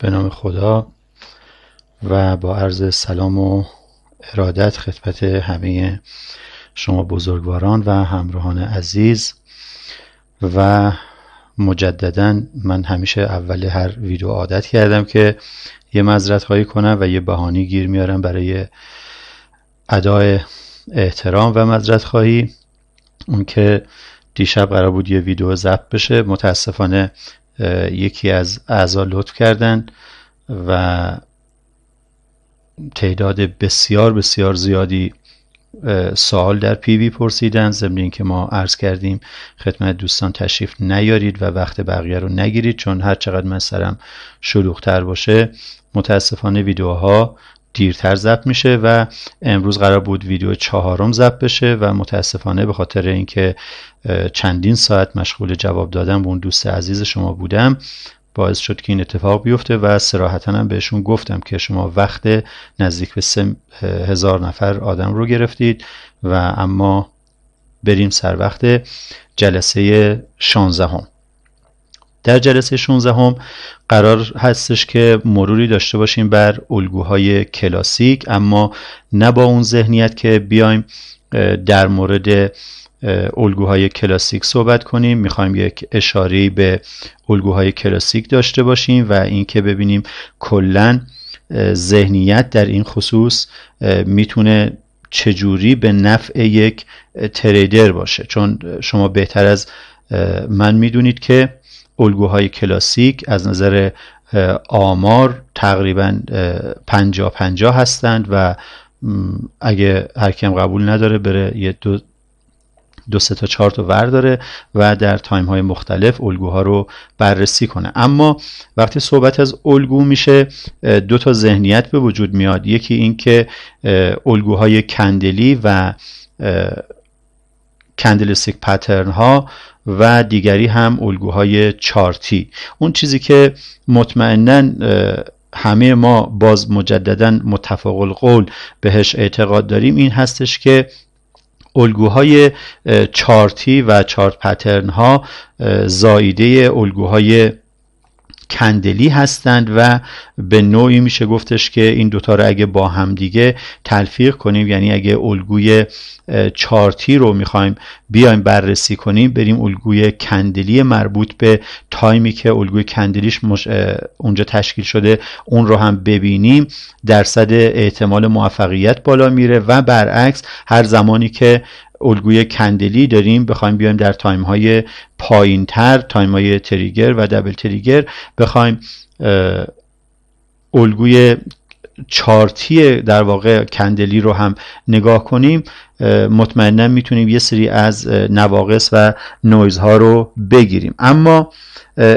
به نام خدا و با عرض سلام و ارادت خدمت همه شما بزرگواران و همراهان عزیز و مجددا من همیشه اول هر ویدیو عادت کردم که یه مذرت خواهی کنم و یه بهانی گیر میارم برای ادای احترام و مذرت خواهی اون که دیشب قرار بود یه ویدیو ضبط بشه متاسفانه یکی از اعضا لطف کردن و تعداد بسیار بسیار زیادی سوال در پی وی پرسیدن ضمن اینکه ما عرض کردیم خدمت دوستان تشریف نیارید و وقت بقیه رو نگیرید چون هر چقدر من سرم شلوغتر باشه متاسفانه ویدیوها دیرتر ضبط میشه و امروز قرار بود ویدیو چهارم ضبط بشه و متاسفانه به خاطر اینکه چندین ساعت مشغول جواب دادن به اون دوست عزیز شما بودم باعث شد که این اتفاق بیفته و سراحتا هم بهشون گفتم که شما وقت نزدیک به سه هزار نفر آدم رو گرفتید و اما بریم سر وقت جلسه 16 هم. در جلسه 16 هم قرار هستش که مروری داشته باشیم بر الگوهای کلاسیک اما نه با اون ذهنیت که بیایم در مورد الگوهای کلاسیک صحبت کنیم میخوایم یک اشاره به الگوهای کلاسیک داشته باشیم و اینکه ببینیم کلا ذهنیت در این خصوص میتونه چجوری به نفع یک تریدر باشه چون شما بهتر از من میدونید که الگوهای کلاسیک از نظر آمار تقریبا پنجا پنجا هستند و اگه هر کیم قبول نداره بره یه دو دو سه تا چهار تا ور داره و در تایم های مختلف الگوها رو بررسی کنه اما وقتی صحبت از الگو میشه دو تا ذهنیت به وجود میاد یکی اینکه الگوهای کندلی و کندلستیک پترن ها و دیگری هم الگوهای چارتی اون چیزی که مطمئنا همه ما باز مجددا متفق القول بهش اعتقاد داریم این هستش که الگوهای چارتی و چارت پترن ها زایده الگوهای کندلی هستند و به نوعی میشه گفتش که این دوتا رو اگه با هم دیگه تلفیق کنیم یعنی اگه الگوی چارتی رو میخوایم بیایم بررسی کنیم بریم الگوی کندلی مربوط به تایمی که الگوی کندلیش اونجا تشکیل شده اون رو هم ببینیم درصد احتمال موفقیت بالا میره و برعکس هر زمانی که الگوی کندلی داریم بخوایم بیایم در تایم های پایین تر تایم های تریگر و دبل تریگر بخوایم الگوی چارتی در واقع کندلی رو هم نگاه کنیم مطمئنا میتونیم یه سری از نواقص و نویزها رو بگیریم اما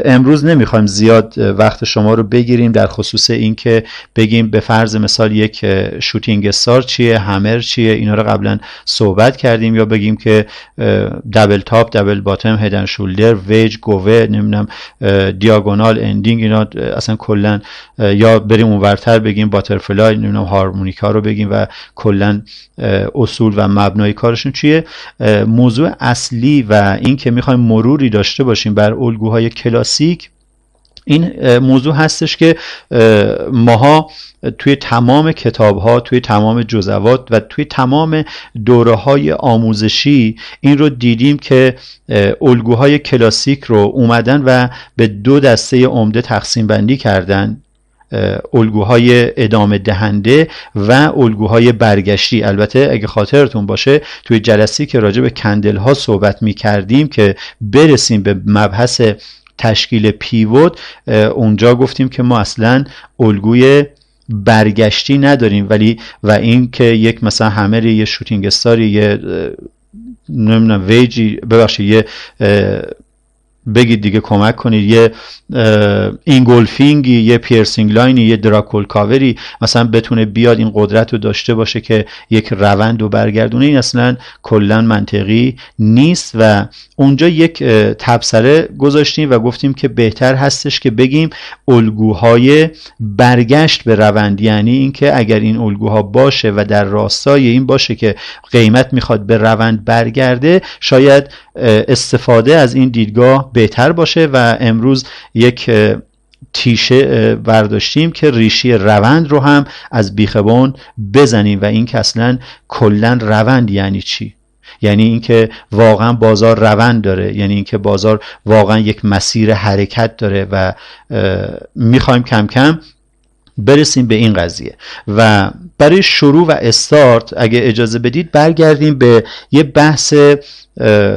امروز نمیخوایم زیاد وقت شما رو بگیریم در خصوص اینکه بگیم به فرض مثال یک شوتینگ استار چیه همر چیه اینا رو قبلا صحبت کردیم یا بگیم که دبل تاپ دبل باتم هدن شولدر ویج گوه نمیدونم دیاگونال اندینگ اینا اصلا کلا یا بریم اونورتر بگیم باترفلای نمیدونم هارمونیکا رو بگیم و کلا اصول و مبنای کارشون چیه موضوع اصلی و این که میخوایم مروری داشته باشیم بر الگوهای کلاسیک این موضوع هستش که ماها توی تمام کتاب ها توی تمام جزوات و توی تمام دوره های آموزشی این رو دیدیم که الگوهای کلاسیک رو اومدن و به دو دسته عمده تقسیم بندی کردن الگوهای ادامه دهنده و الگوهای برگشتی البته اگه خاطرتون باشه توی جلسی که راجع به کندل ها صحبت می کردیم که برسیم به مبحث تشکیل پیوت اونجا گفتیم که ما اصلا الگوی برگشتی نداریم ولی و این که یک مثلا همه یه شوتینگ استار یه نمیدونم ویجی ببخشید یه بگید دیگه کمک کنید یه اینگولفینگی یه پیرسینگ لاینی یه دراکول کاوری مثلا بتونه بیاد این قدرت رو داشته باشه که یک روند رو برگردونه این اصلا کلا منطقی نیست و اونجا یک تبصره گذاشتیم و گفتیم که بهتر هستش که بگیم الگوهای برگشت به روند یعنی اینکه اگر این الگوها باشه و در راستای این باشه که قیمت میخواد به روند برگرده شاید استفاده از این دیدگاه بهتر باشه و امروز یک تیشه برداشتیم که ریشی روند رو هم از بیخبون بزنیم و این که اصلا کلا روند یعنی چی یعنی اینکه واقعا بازار روند داره یعنی اینکه بازار واقعا یک مسیر حرکت داره و میخوایم کم کم برسیم به این قضیه و برای شروع و استارت اگه اجازه بدید برگردیم به یه بحث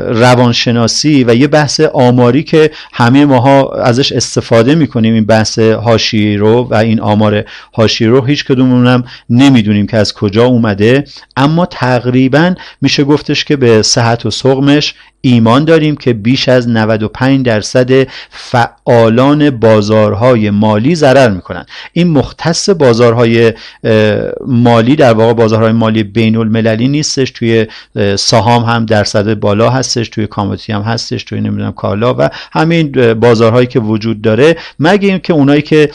روانشناسی و یه بحث آماری که همه ماها ازش استفاده میکنیم این بحث هاشی رو و این آمار هاشی رو هیچ کدومونم نمیدونیم که از کجا اومده اما تقریبا میشه گفتش که به صحت و سقمش ایمان داریم که بیش از 95 درصد فعالان بازارهای مالی ضرر میکنن این مختص بازارهای مالی در واقع بازارهای مالی بین المللی نیستش توی سهام هم درصد بالا هستش توی کاماتی هم هستش توی نمیدونم کالا و همین بازارهایی که وجود داره مگه اینکه اونایی که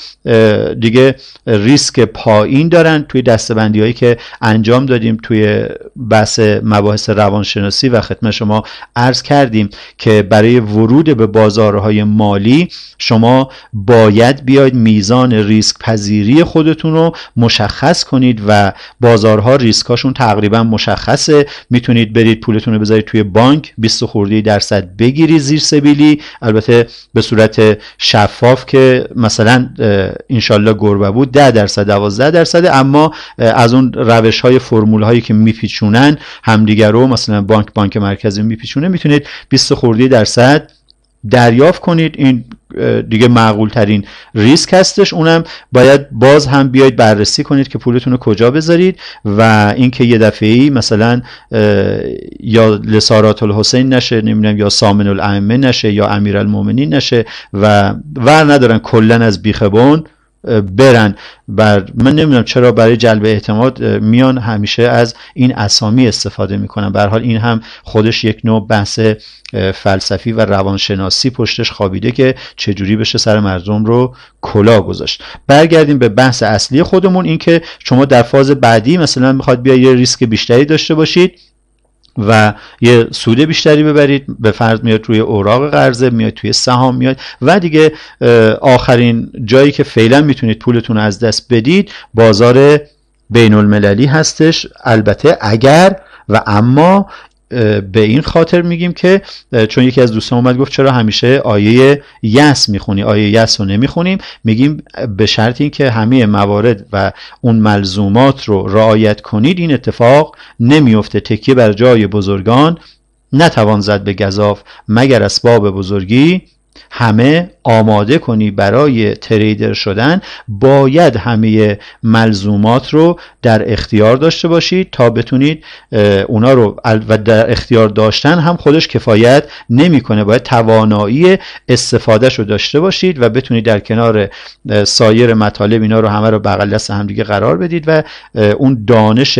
دیگه ریسک پایین دارن توی دستبندی هایی که انجام دادیم توی بحث مباحث روانشناسی و خدمت شما عرض کردیم که برای ورود به بازارهای مالی شما باید بیاید میزان ریسک پذیری خودتون رو مشخص کنید و بازارها ریسکاشون تقریبا مشخصه میتونید برید پولتون رو بذارید توی بانک 20 خورده درصد بگیری زیر سبیلی البته به صورت شفاف که مثلا انشالله گربه بود 10 درصد 12 درصد اما از اون روش های فرمول هایی که میپیچونن همدیگر رو مثلا بانک بانک مرکزی میپیچونه میتونید 20 خورده درصد دریافت کنید این دیگه معقول ترین ریسک هستش اونم باید باز هم بیاید بررسی کنید که پولتون رو کجا بذارید و اینکه یه دفعه ای مثلا یا لسارات الحسین نشه نمیدونم یا سامن الائمه نشه یا امیرالمومنین نشه و ور ندارن کلا از بیخبون برن بر من نمیدونم چرا برای جلب اعتماد میان همیشه از این اسامی استفاده میکنن به حال این هم خودش یک نوع بحث فلسفی و روانشناسی پشتش خوابیده که چجوری بشه سر مردم رو کلا گذاشت برگردیم به بحث اصلی خودمون اینکه شما در فاز بعدی مثلا میخواد بیا یه ریسک بیشتری داشته باشید و یه سود بیشتری ببرید به فرض میاد روی اوراق قرضه میاد توی سهام میاد و دیگه آخرین جایی که فعلا میتونید پولتون از دست بدید بازار بین المللی هستش البته اگر و اما به این خاطر میگیم که چون یکی از دوستان اومد گفت چرا همیشه آیه یس میخونی آیه یس رو نمیخونیم میگیم به شرط که همه موارد و اون ملزومات رو رعایت کنید این اتفاق نمیفته تکیه بر جای بزرگان نتوان زد به گذاف مگر اسباب بزرگی همه آماده کنی برای تریدر شدن باید همه ملزومات رو در اختیار داشته باشید تا بتونید اونا رو و در اختیار داشتن هم خودش کفایت نمیکنه باید توانایی استفادهش رو داشته باشید و بتونید در کنار سایر مطالب اینا رو همه رو بغل دست همدیگه قرار بدید و اون دانش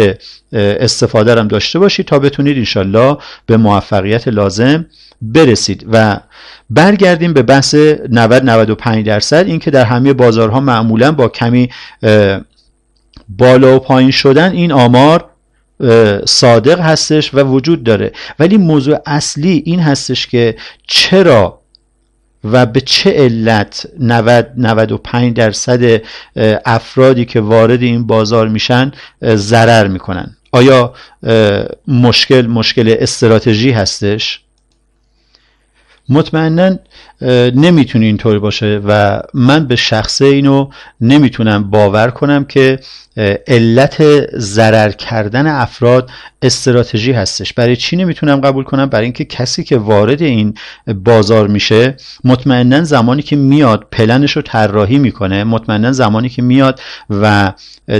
استفاده رو هم داشته باشید تا بتونید انشالله به موفقیت لازم برسید و برگردیم به بحث 90 95 درصد این که در همه بازارها معمولا با کمی بالا و پایین شدن این آمار صادق هستش و وجود داره ولی موضوع اصلی این هستش که چرا و به چه علت 90 95 درصد افرادی که وارد این بازار میشن ضرر میکنن آیا مشکل مشکل استراتژی هستش مطمئنا نمیتونه اینطور باشه و من به شخصه اینو نمیتونم باور کنم که علت ضرر کردن افراد استراتژی هستش برای چی نمیتونم قبول کنم برای اینکه کسی که وارد این بازار میشه مطمئنا زمانی که میاد پلنش رو طراحی میکنه مطمئنا زمانی که میاد و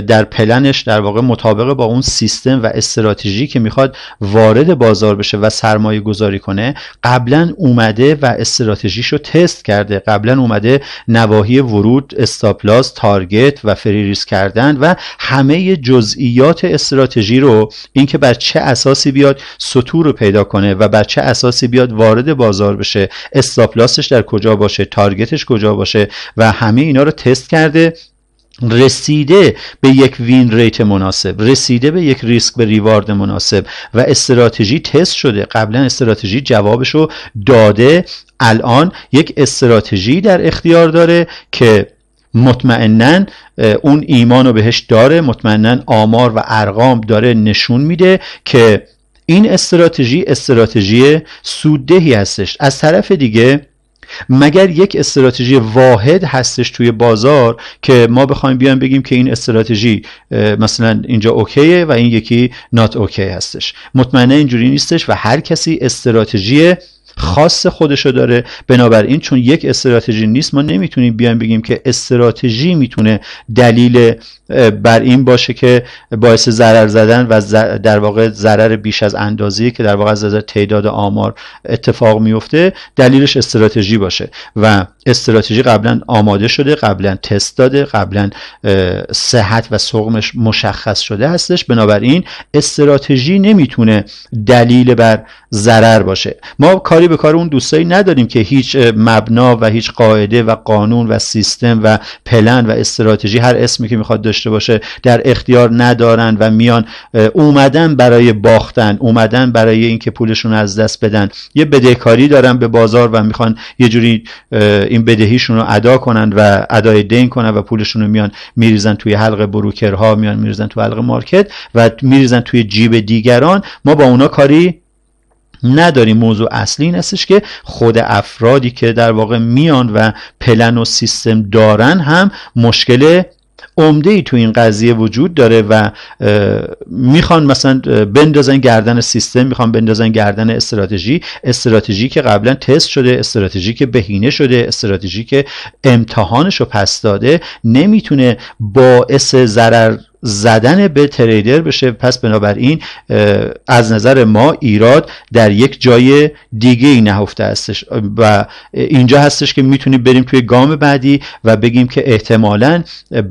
در پلنش در واقع مطابق با اون سیستم و استراتژی که میخواد وارد بازار بشه و سرمایه گذاری کنه قبلا اومده و استراتژی رو تست کرده قبلا اومده نواحی ورود استاپلاس تارگت و فریریس کردن و همه جزئیات استراتژی رو اینکه بر چه اساسی بیاد سطور رو پیدا کنه و بر چه اساسی بیاد وارد بازار بشه استاپلاسش در کجا باشه تارگتش کجا باشه و همه اینا رو تست کرده رسیده به یک وین ریت مناسب رسیده به یک ریسک به ریوارد مناسب و استراتژی تست شده قبلا استراتژی جوابش رو داده الان یک استراتژی در اختیار داره که مطمئنا اون ایمان رو بهش داره مطمئنا آمار و ارقام داره نشون میده که این استراتژی استراتژی سوددهی هستش از طرف دیگه مگر یک استراتژی واحد هستش توی بازار که ما بخوایم بیان بگیم که این استراتژی مثلا اینجا اوکیه و این یکی نات اوکی هستش مطمئنا اینجوری نیستش و هر کسی استراتژی خاص خودشو داره بنابراین چون یک استراتژی نیست ما نمیتونیم بیایم بگیم که استراتژی میتونه دلیل بر این باشه که باعث ضرر زدن و در واقع ضرر بیش از اندازه که در واقع از نظر تعداد آمار اتفاق میفته دلیلش استراتژی باشه و استراتژی قبلا آماده شده قبلا تست داده قبلا صحت و سقمش مشخص شده هستش بنابراین استراتژی نمیتونه دلیل بر ضرر باشه ما کاری به کار اون دوستایی نداریم که هیچ مبنا و هیچ قاعده و قانون و سیستم و پلن و استراتژی هر اسمی که میخواد داشته باشه در اختیار ندارن و میان اومدن برای باختن اومدن برای اینکه پولشون از دست بدن یه بدهکاری دارن به بازار و میخوان یه جوری این بدهیشون رو ادا کنن و ادای دین کنن و پولشون رو میان میریزن توی حلق بروکرها میان میریزن توی حلق مارکت و میریزن توی جیب دیگران ما با اونا کاری نداریم موضوع اصلی این استش که خود افرادی که در واقع میان و پلن و سیستم دارن هم مشکل عمده ای تو این قضیه وجود داره و میخوان مثلا بندازن گردن سیستم میخوان بندازن گردن استراتژی استراتژی که قبلا تست شده استراتژی که بهینه شده استراتژی که امتحانش رو پس داده نمیتونه باعث ضرر زدن به تریدر بشه پس بنابراین از نظر ما ایراد در یک جای دیگه ای نهفته هستش و اینجا هستش که میتونیم بریم توی گام بعدی و بگیم که احتمالا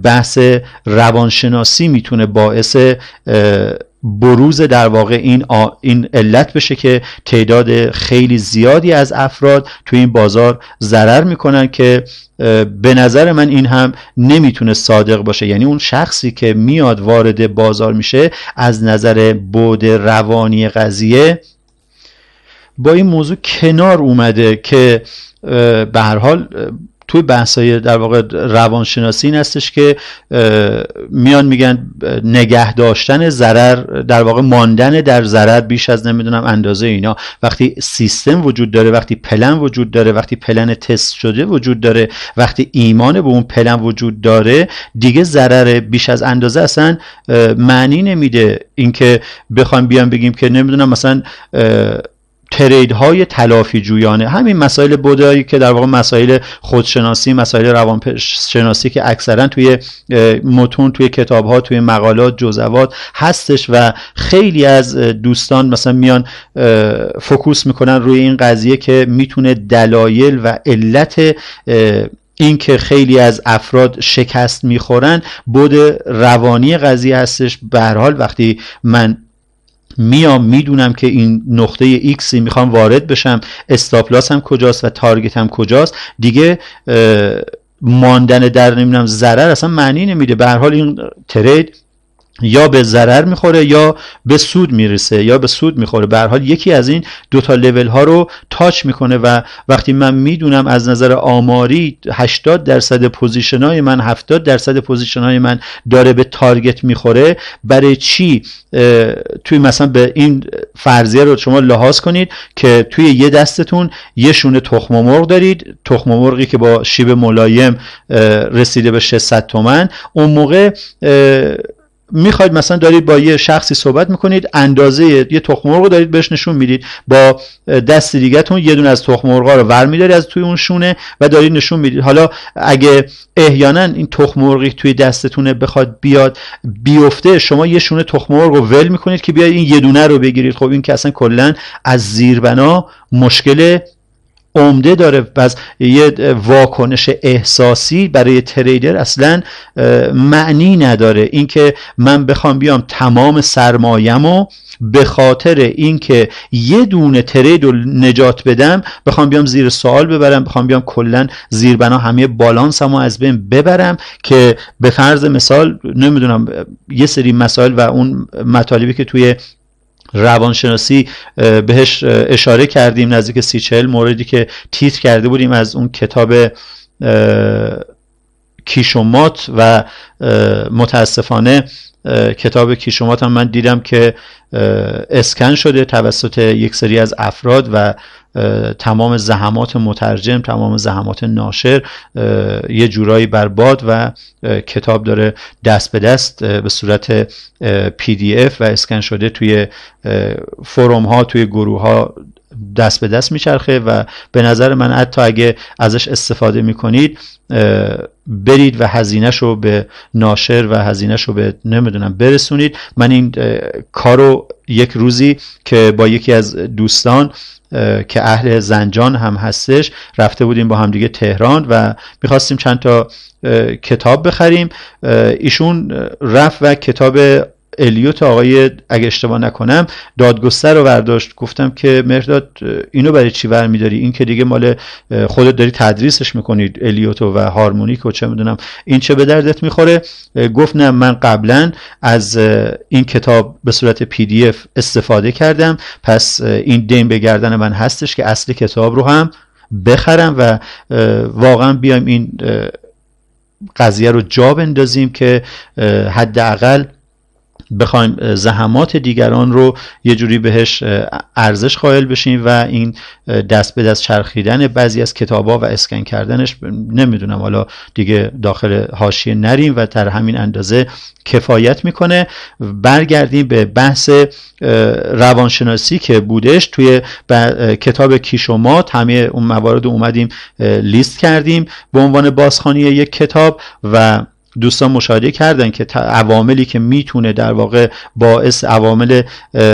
بحث روانشناسی میتونه باعث بروز در واقع این, این علت بشه که تعداد خیلی زیادی از افراد توی این بازار ضرر میکنن که به نظر من این هم نمیتونه صادق باشه یعنی اون شخصی که میاد وارد بازار میشه از نظر بود روانی قضیه با این موضوع کنار اومده که به هر حال توی بحثای در واقع روانشناسی این هستش که میان میگن نگه داشتن ضرر در واقع ماندن در ضرر بیش از نمیدونم اندازه اینا وقتی سیستم وجود داره وقتی پلن وجود داره وقتی پلن تست شده وجود داره وقتی ایمان به اون پلن وجود داره دیگه ضرر بیش از اندازه اصلا معنی نمیده اینکه بخوام بیان بگیم که نمیدونم مثلا ترید های تلافی جویانه همین مسائل بودایی که در واقع مسائل خودشناسی مسائل روانشناسی که اکثرا توی متون توی کتاب ها توی مقالات جزوات هستش و خیلی از دوستان مثلا میان فکوس میکنن روی این قضیه که میتونه دلایل و علت اینکه خیلی از افراد شکست میخورن بود روانی قضیه هستش به حال وقتی من میام میدونم که این نقطه X میخوام وارد بشم استاپلاس هم کجاست و تارگت هم کجاست دیگه ماندن در نمیدونم ضرر اصلا معنی نمیده به هر حال این ترید یا به ضرر میخوره یا به سود میرسه یا به سود میخوره به حال یکی از این دوتا لول ها رو تاچ میکنه و وقتی من میدونم از نظر آماری 80 درصد پوزیشن های من 70 درصد پوزیشن های من داره به تارگت میخوره برای چی توی مثلا به این فرضیه رو شما لحاظ کنید که توی یه دستتون یه شونه تخم مرغ دارید تخم مرغی که با شیب ملایم رسیده به 600 تومن اون موقع میخواید مثلا دارید با یه شخصی صحبت میکنید اندازه یه تخم مرغ دارید بهش نشون میدید با دست دیگهتون یه دونه از تخم رو ور از توی اون شونه و دارید نشون میدید حالا اگه احیانا این تخم مرغی توی دستتونه بخواد بیاد بیفته شما یه شونه تخم مرغ رو ول میکنید که بیاید این یه دونه رو بگیرید خب این که اصلا کلا از زیربنا مشکل عمده داره پس یه واکنش احساسی برای تریدر اصلا معنی نداره اینکه من بخوام بیام تمام سرمایه‌مو به خاطر اینکه یه دونه ترید رو نجات بدم بخوام بیام زیر سوال ببرم بخوام بیام کلا زیر بنا همه بالانسمو از بین ببرم که به فرض مثال نمیدونم یه سری مسائل و اون مطالبی که توی روانشناسی بهش اشاره کردیم نزدیک سی موردی که تیتر کرده بودیم از اون کتاب کیشومات و متاسفانه کتاب کیشومات هم من دیدم که اسکن شده توسط یک سری از افراد و تمام زحمات مترجم تمام زحمات ناشر یه جورایی بر باد و کتاب داره دست به دست به صورت پی دی اف و اسکن شده توی فروم ها توی گروه ها دست به دست میچرخه و به نظر من حتی اگه ازش استفاده میکنید برید و هزینهش رو به ناشر و هزینهش رو به نمیدونم برسونید من این کارو یک روزی که با یکی از دوستان که اهل زنجان هم هستش رفته بودیم با همدیگه تهران و میخواستیم چند تا کتاب بخریم ایشون رفت و کتاب الیوت آقای اگه اشتباه نکنم دادگستر رو برداشت گفتم که مرداد اینو برای چی میداری این که دیگه مال خودت داری تدریسش میکنی الیوتو و هارمونیک و چه میدونم این چه به دردت میخوره گفت نه من قبلا از این کتاب به صورت پی دی اف استفاده کردم پس این دین به گردن من هستش که اصل کتاب رو هم بخرم و واقعا بیایم این قضیه رو جا بندازیم که حداقل بخوایم زحمات دیگران رو یه جوری بهش ارزش قائل بشیم و این دست به دست چرخیدن بعضی از کتابا و اسکن کردنش نمیدونم حالا دیگه داخل حاشیه نریم و در همین اندازه کفایت میکنه برگردیم به بحث روانشناسی که بودش توی کتاب کیشومات همه اون موارد اومدیم لیست کردیم به عنوان بازخوانی یک کتاب و دوستان مشاهده کردن که عواملی که میتونه در واقع باعث عوامل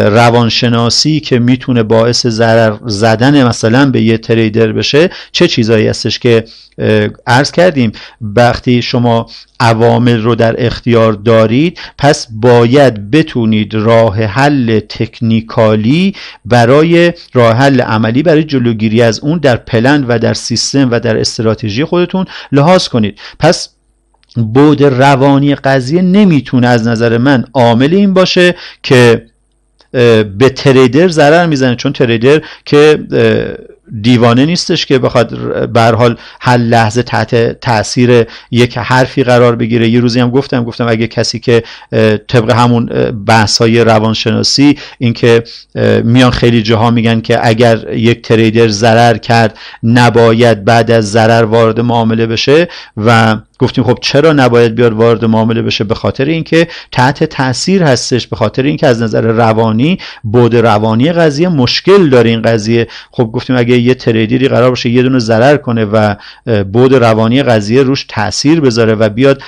روانشناسی که میتونه باعث ضرر زدن مثلا به یه تریدر بشه چه چیزایی هستش که عرض کردیم وقتی شما عوامل رو در اختیار دارید پس باید بتونید راه حل تکنیکالی برای راه حل عملی برای جلوگیری از اون در پلند و در سیستم و در استراتژی خودتون لحاظ کنید پس بود روانی قضیه نمیتونه از نظر من عامل این باشه که به تریدر ضرر میزنه چون تریدر که دیوانه نیستش که بخواد بر حال هر لحظه تحت تاثیر یک حرفی قرار بگیره یه روزی هم گفتم گفتم اگه کسی که طبق همون بحث های روانشناسی اینکه میان خیلی جاها میگن که اگر یک تریدر ضرر کرد نباید بعد از ضرر وارد معامله بشه و گفتیم خب چرا نباید بیاد وارد معامله بشه به خاطر اینکه تحت تاثیر هستش به خاطر اینکه از نظر روانی بود روانی قضیه مشکل داره این قضیه خب گفتیم اگه اگه یه تریدری قرار باشه یه دونه ضرر کنه و بود روانی قضیه روش تاثیر بذاره و بیاد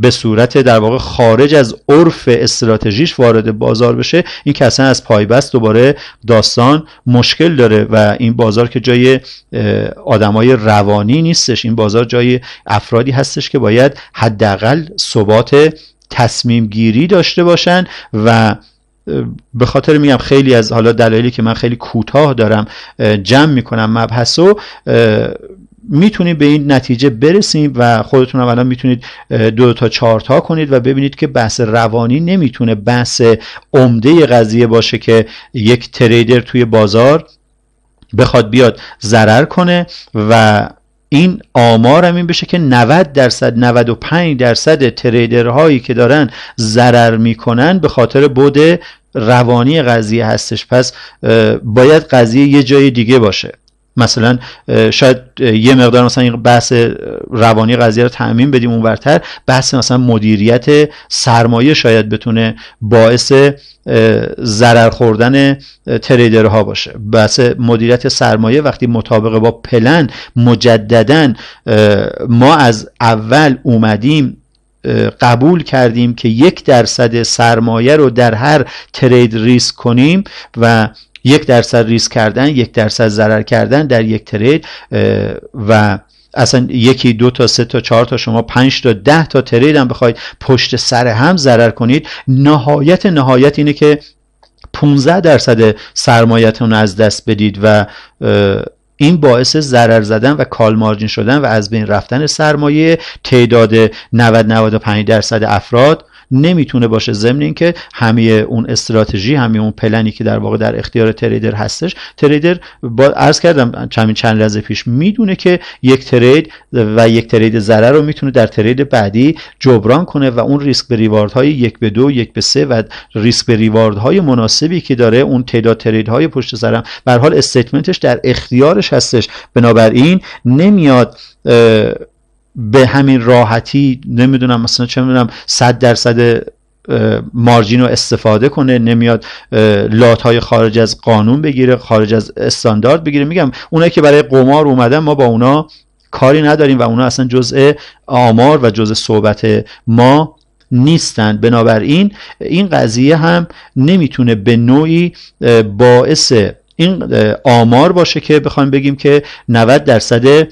به صورت در واقع خارج از عرف استراتژیش وارد بازار بشه این که اصلا از پایبست دوباره داستان مشکل داره و این بازار که جای آدمای روانی نیستش این بازار جای افرادی هستش که باید حداقل ثبات تصمیم گیری داشته باشن و به خاطر میگم خیلی از حالا دلایلی که من خیلی کوتاه دارم جمع میکنم مبحث و میتونید به این نتیجه برسیم و خودتون هم الان میتونید دو تا چهار تا کنید و ببینید که بحث روانی نمیتونه بحث عمده قضیه باشه که یک تریدر توی بازار بخواد بیاد ضرر کنه و این آمار هم این بشه که 90 درصد 95 درصد تریدرهایی که دارن ضرر میکنن به خاطر بود روانی قضیه هستش پس باید قضیه یه جای دیگه باشه مثلا شاید یه مقدار مثلا بحث روانی قضیه رو تعمین بدیم اون برتر بحث مثلا مدیریت سرمایه شاید بتونه باعث ضرر خوردن تریدرها باشه بحث مدیریت سرمایه وقتی مطابق با پلن مجددا ما از اول اومدیم قبول کردیم که یک درصد سرمایه رو در هر ترید ریسک کنیم و یک درصد ریسک کردن یک درصد ضرر کردن در یک ترید و اصلا یکی دو تا سه تا چهار تا شما پنج تا ده تا ترید هم بخواید پشت سر هم ضرر کنید نهایت نهایت اینه که 15 درصد سرمایتون از دست بدید و این باعث ضرر زدن و کال مارجین شدن و از بین رفتن سرمایه تعداد 90 95 درصد افراد نمیتونه باشه ضمن اینکه همه اون استراتژی همه اون پلنی که در واقع در اختیار تریدر هستش تریدر با عرض کردم چند چند لحظه پیش میدونه که یک ترید و یک ترید ضرر رو میتونه در ترید بعدی جبران کنه و اون ریسک به ریوارد های یک به دو یک به سه و ریسک به ریوارد های مناسبی که داره اون تعداد ترید های پشت سرم به حال استیتمنتش در اختیارش هستش بنابراین نمیاد به همین راحتی نمیدونم مثلا چه میدونم صد درصد مارجین رو استفاده کنه نمیاد لات های خارج از قانون بگیره خارج از استاندارد بگیره میگم اونایی که برای قمار اومدن ما با اونا کاری نداریم و اونا اصلا جزء آمار و جزء صحبت ما نیستند بنابراین این قضیه هم نمیتونه به نوعی باعث این آمار باشه که بخوایم بگیم که 90 درصد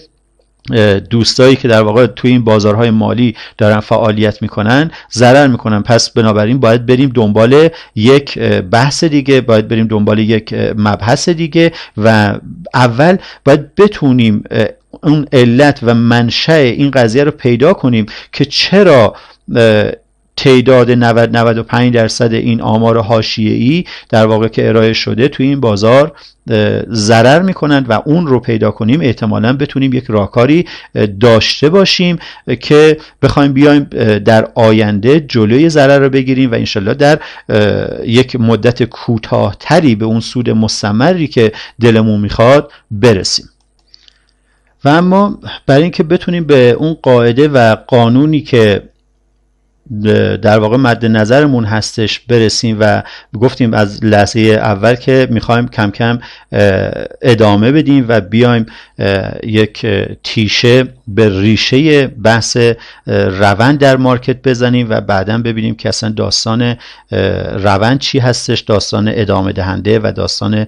دوستایی که در واقع توی این بازارهای مالی دارن فعالیت میکنن ضرر میکنن پس بنابراین باید بریم دنبال یک بحث دیگه باید بریم دنبال یک مبحث دیگه و اول باید بتونیم اون علت و منشأ این قضیه رو پیدا کنیم که چرا تعداد 90 95 درصد این آمار ای در واقع که ارائه شده توی این بازار ضرر میکنند و اون رو پیدا کنیم احتمالا بتونیم یک راهکاری داشته باشیم که بخوایم بیایم در آینده جلوی ضرر رو بگیریم و انشالله در یک مدت کوتاهتری به اون سود مستمری که دلمون میخواد برسیم و اما برای اینکه بتونیم به اون قاعده و قانونی که در واقع مد نظرمون هستش برسیم و گفتیم از لحظه اول که میخوایم کم کم ادامه بدیم و بیایم یک تیشه به ریشه بحث روند در مارکت بزنیم و بعدا ببینیم که اصلا داستان روند چی هستش داستان ادامه دهنده و داستان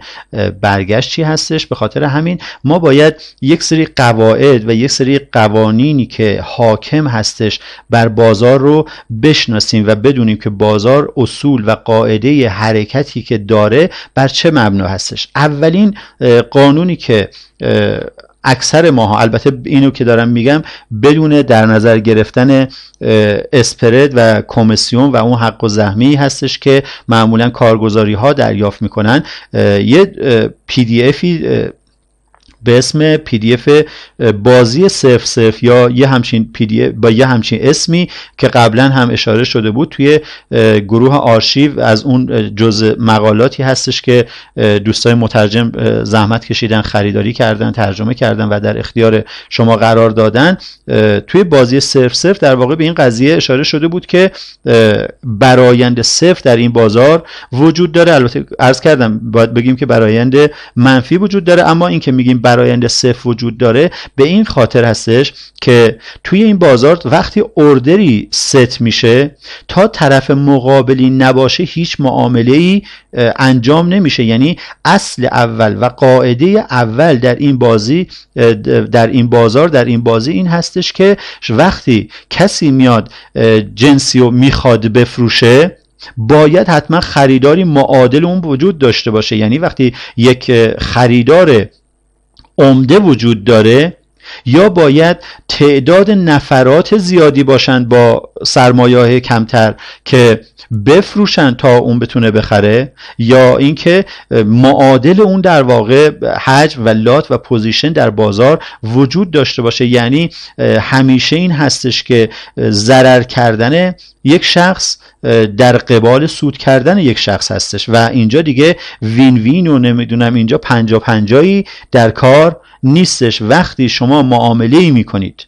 برگشت چی هستش به خاطر همین ما باید یک سری قواعد و یک سری قوانینی که حاکم هستش بر بازار رو بشناسیم و بدونیم که بازار اصول و قاعده حرکتی که داره بر چه مبنا هستش اولین قانونی که اکثر ماها البته اینو که دارم میگم بدون در نظر گرفتن اسپرد و کمیسیون و اون حق و زحمی هستش که معمولا کارگزاری ها دریافت میکنن یه پی دی افی به اسم پی دی اف بازی صف صف یا یه همچین پی دی با یه همچین اسمی که قبلا هم اشاره شده بود توی گروه آرشیو از اون جز مقالاتی هستش که دوستای مترجم زحمت کشیدن خریداری کردن ترجمه کردن و در اختیار شما قرار دادن توی بازی صرف صرف در واقع به این قضیه اشاره شده بود که برایند صرف در این بازار وجود داره البته عرض کردم باید بگیم که برایند منفی وجود داره اما اینکه میگیم فرایند صفر وجود داره به این خاطر هستش که توی این بازار وقتی اوردری ست میشه تا طرف مقابلی نباشه هیچ معامله ای انجام نمیشه یعنی اصل اول و قاعده اول در این بازی در این بازار در این بازی این هستش که وقتی کسی میاد جنسی رو میخواد بفروشه باید حتما خریداری معادل اون وجود داشته باشه یعنی وقتی یک خریدار عمده وجود داره یا باید تعداد نفرات زیادی باشند با سرمایه کمتر که بفروشن تا اون بتونه بخره یا اینکه معادل اون در واقع حجم و لات و پوزیشن در بازار وجود داشته باشه یعنی همیشه این هستش که ضرر کردن یک شخص در قبال سود کردن یک شخص هستش و اینجا دیگه وین وین و نمیدونم اینجا پنجا پنجایی در کار نیستش وقتی شما معامله ای می کنید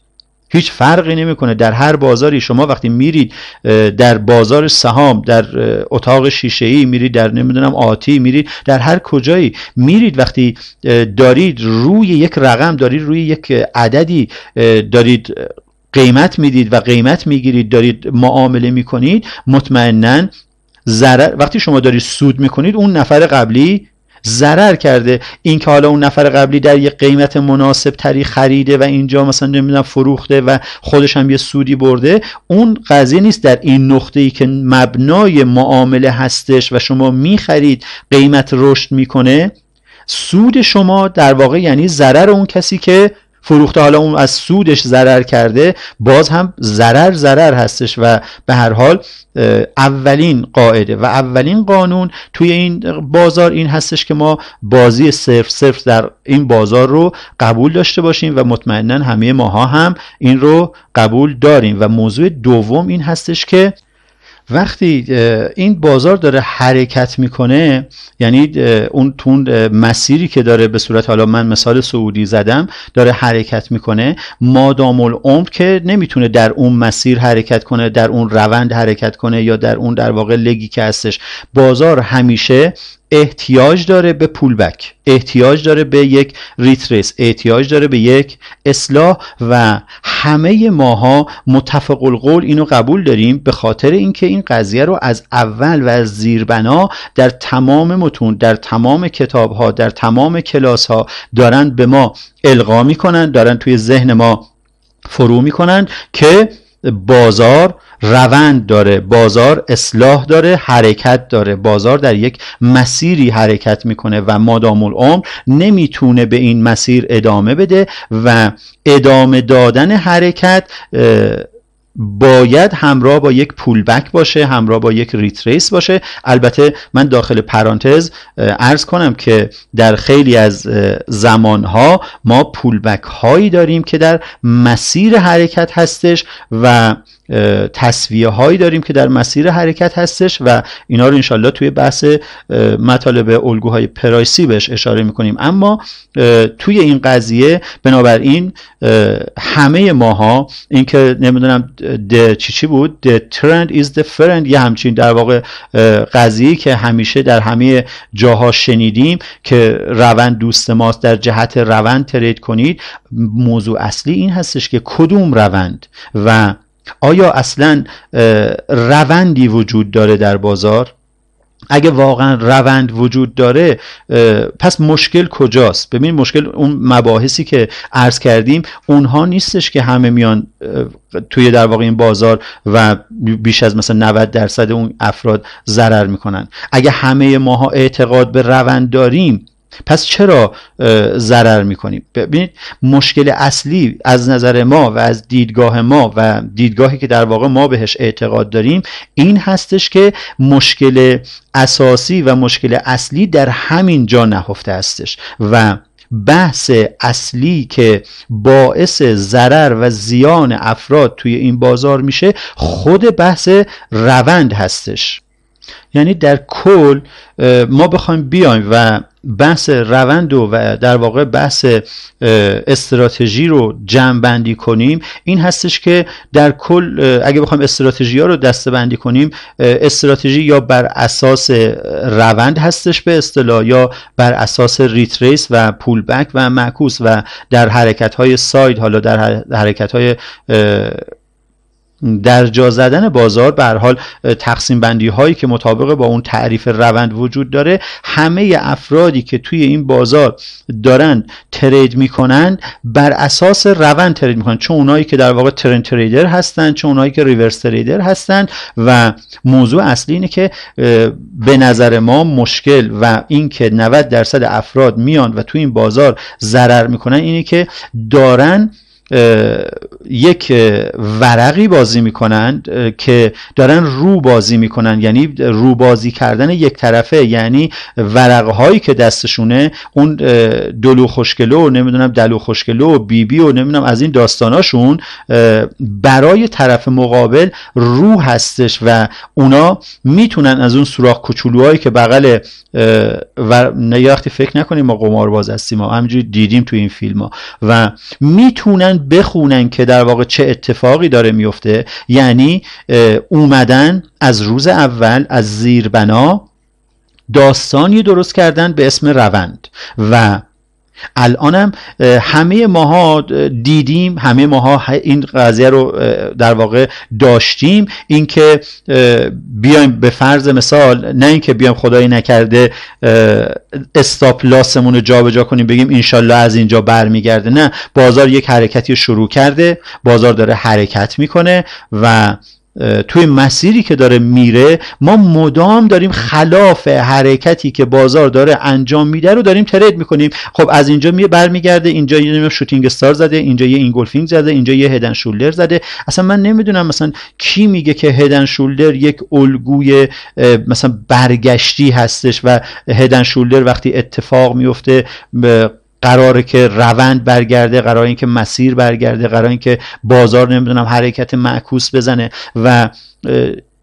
هیچ فرقی نمیکنه در هر بازاری شما وقتی میرید در بازار سهام در اتاق شیشه ای میرید در نمیدونم آتی میرید در هر کجایی میرید وقتی دارید روی یک رقم دارید روی یک عددی دارید قیمت میدید و قیمت میگیرید دارید معامله میکنید مطمئنا ضرر وقتی شما دارید سود میکنید اون نفر قبلی ضرر کرده این که حالا اون نفر قبلی در یه قیمت مناسب تری خریده و اینجا مثلا نمیدونم فروخته و خودش هم یه سودی برده اون قضیه نیست در این نقطه ای که مبنای معامله هستش و شما میخرید قیمت رشد میکنه سود شما در واقع یعنی ضرر اون کسی که فروخته حالا اون از سودش ضرر کرده باز هم ضرر ضرر هستش و به هر حال اولین قاعده و اولین قانون توی این بازار این هستش که ما بازی صرف صرف در این بازار رو قبول داشته باشیم و مطمئنا همه ماها هم این رو قبول داریم و موضوع دوم این هستش که وقتی این بازار داره حرکت میکنه یعنی اون تون مسیری که داره به صورت حالا من مثال سعودی زدم داره حرکت میکنه مادام العمر که نمیتونه در اون مسیر حرکت کنه در اون روند حرکت کنه یا در اون در واقع لگی که هستش بازار همیشه احتیاج داره به پول بک احتیاج داره به یک ریتریس احتیاج داره به یک اصلاح و همه ماها متفق القول اینو قبول داریم به خاطر اینکه این قضیه رو از اول و از زیربنا در تمام متون در تمام کتاب ها در تمام کلاس ها دارن به ما القا میکنن دارن توی ذهن ما فرو میکنن که بازار روند داره بازار اصلاح داره حرکت داره بازار در یک مسیری حرکت میکنه و مادام العمر نمیتونه به این مسیر ادامه بده و ادامه دادن حرکت باید همراه با یک پولبک باشه همراه با یک ریتریس باشه البته من داخل پرانتز ارز کنم که در خیلی از زمانها ما بک هایی داریم که در مسیر حرکت هستش و تصویه هایی داریم که در مسیر حرکت هستش و اینا رو انشالله توی بحث مطالب الگوهای پرایسی بهش اشاره میکنیم اما توی این قضیه بنابراین همه ماها اینکه نمیدونم چی چی بود the trend is the friend یه همچین در واقع قضیه که همیشه در همه جاها شنیدیم که روند دوست ماست در جهت روند ترید کنید موضوع اصلی این هستش که کدوم روند و آیا اصلا روندی وجود داره در بازار اگه واقعا روند وجود داره پس مشکل کجاست ببین مشکل اون مباحثی که عرض کردیم اونها نیستش که همه میان توی در واقع این بازار و بیش از مثلا 90 درصد اون افراد ضرر میکنن اگه همه ماها اعتقاد به روند داریم پس چرا ضرر میکنیم ببینید مشکل اصلی از نظر ما و از دیدگاه ما و دیدگاهی که در واقع ما بهش اعتقاد داریم این هستش که مشکل اساسی و مشکل اصلی در همین جا نهفته هستش و بحث اصلی که باعث ضرر و زیان افراد توی این بازار میشه خود بحث روند هستش یعنی در کل ما بخوایم بیایم و بحث روند و, در واقع بحث استراتژی رو جمع بندی کنیم این هستش که در کل اگه بخوایم استراتژی ها رو دسته بندی کنیم استراتژی یا بر اساس روند هستش به اصطلاح یا بر اساس ریتریس و پول بک و معکوس و در حرکت های ساید حالا در حرکت های در جا زدن بازار به حال تقسیم بندی هایی که مطابق با اون تعریف روند وجود داره همه افرادی که توی این بازار دارن ترید میکنند بر اساس روند ترید میکنن چه اونایی که در واقع ترن تریدر هستن چه اونایی که ریورس تریدر هستن و موضوع اصلی اینه که به نظر ما مشکل و اینکه 90 درصد افراد میان و توی این بازار ضرر میکنن اینه که دارن یک ورقی بازی میکنن که دارن رو بازی میکنن یعنی رو بازی کردن یک طرفه یعنی ورقهایی که دستشونه اون دلو خوشگلو و نمیدونم دلو خوشگلو و بیبی و نمیدونم از این داستاناشون برای طرف مقابل رو هستش و اونا میتونن از اون سوراخ کوچولوهایی که بغل و فکر نکنیم ما قمارباز هستیم ما همینجوری دیدیم تو این فیلم ها و میتونن بخونن که در واقع چه اتفاقی داره میفته یعنی اومدن از روز اول از زیربنا داستانی درست کردن به اسم روند و الانم همه ماها دیدیم همه ماها این قضیه رو در واقع داشتیم اینکه بیایم به فرض مثال نه اینکه بیایم خدایی نکرده استاپ لاسمون رو جابجا کنیم بگیم انشالله از اینجا برمیگرده نه بازار یک حرکتی شروع کرده بازار داره حرکت میکنه و توی مسیری که داره میره ما مدام داریم خلاف حرکتی که بازار داره انجام میده رو داریم ترید میکنیم خب از اینجا می برمیگرده اینجا یه شوتینگ استار زده اینجا یه اینگولفینگ زده اینجا یه هدن شولدر زده اصلا من نمیدونم مثلا کی میگه که هدن شولدر یک الگوی مثلا برگشتی هستش و هدن شولدر وقتی اتفاق میفته قراره که روند برگرده قرار اینکه که مسیر برگرده قرار اینکه که بازار نمیدونم حرکت معکوس بزنه و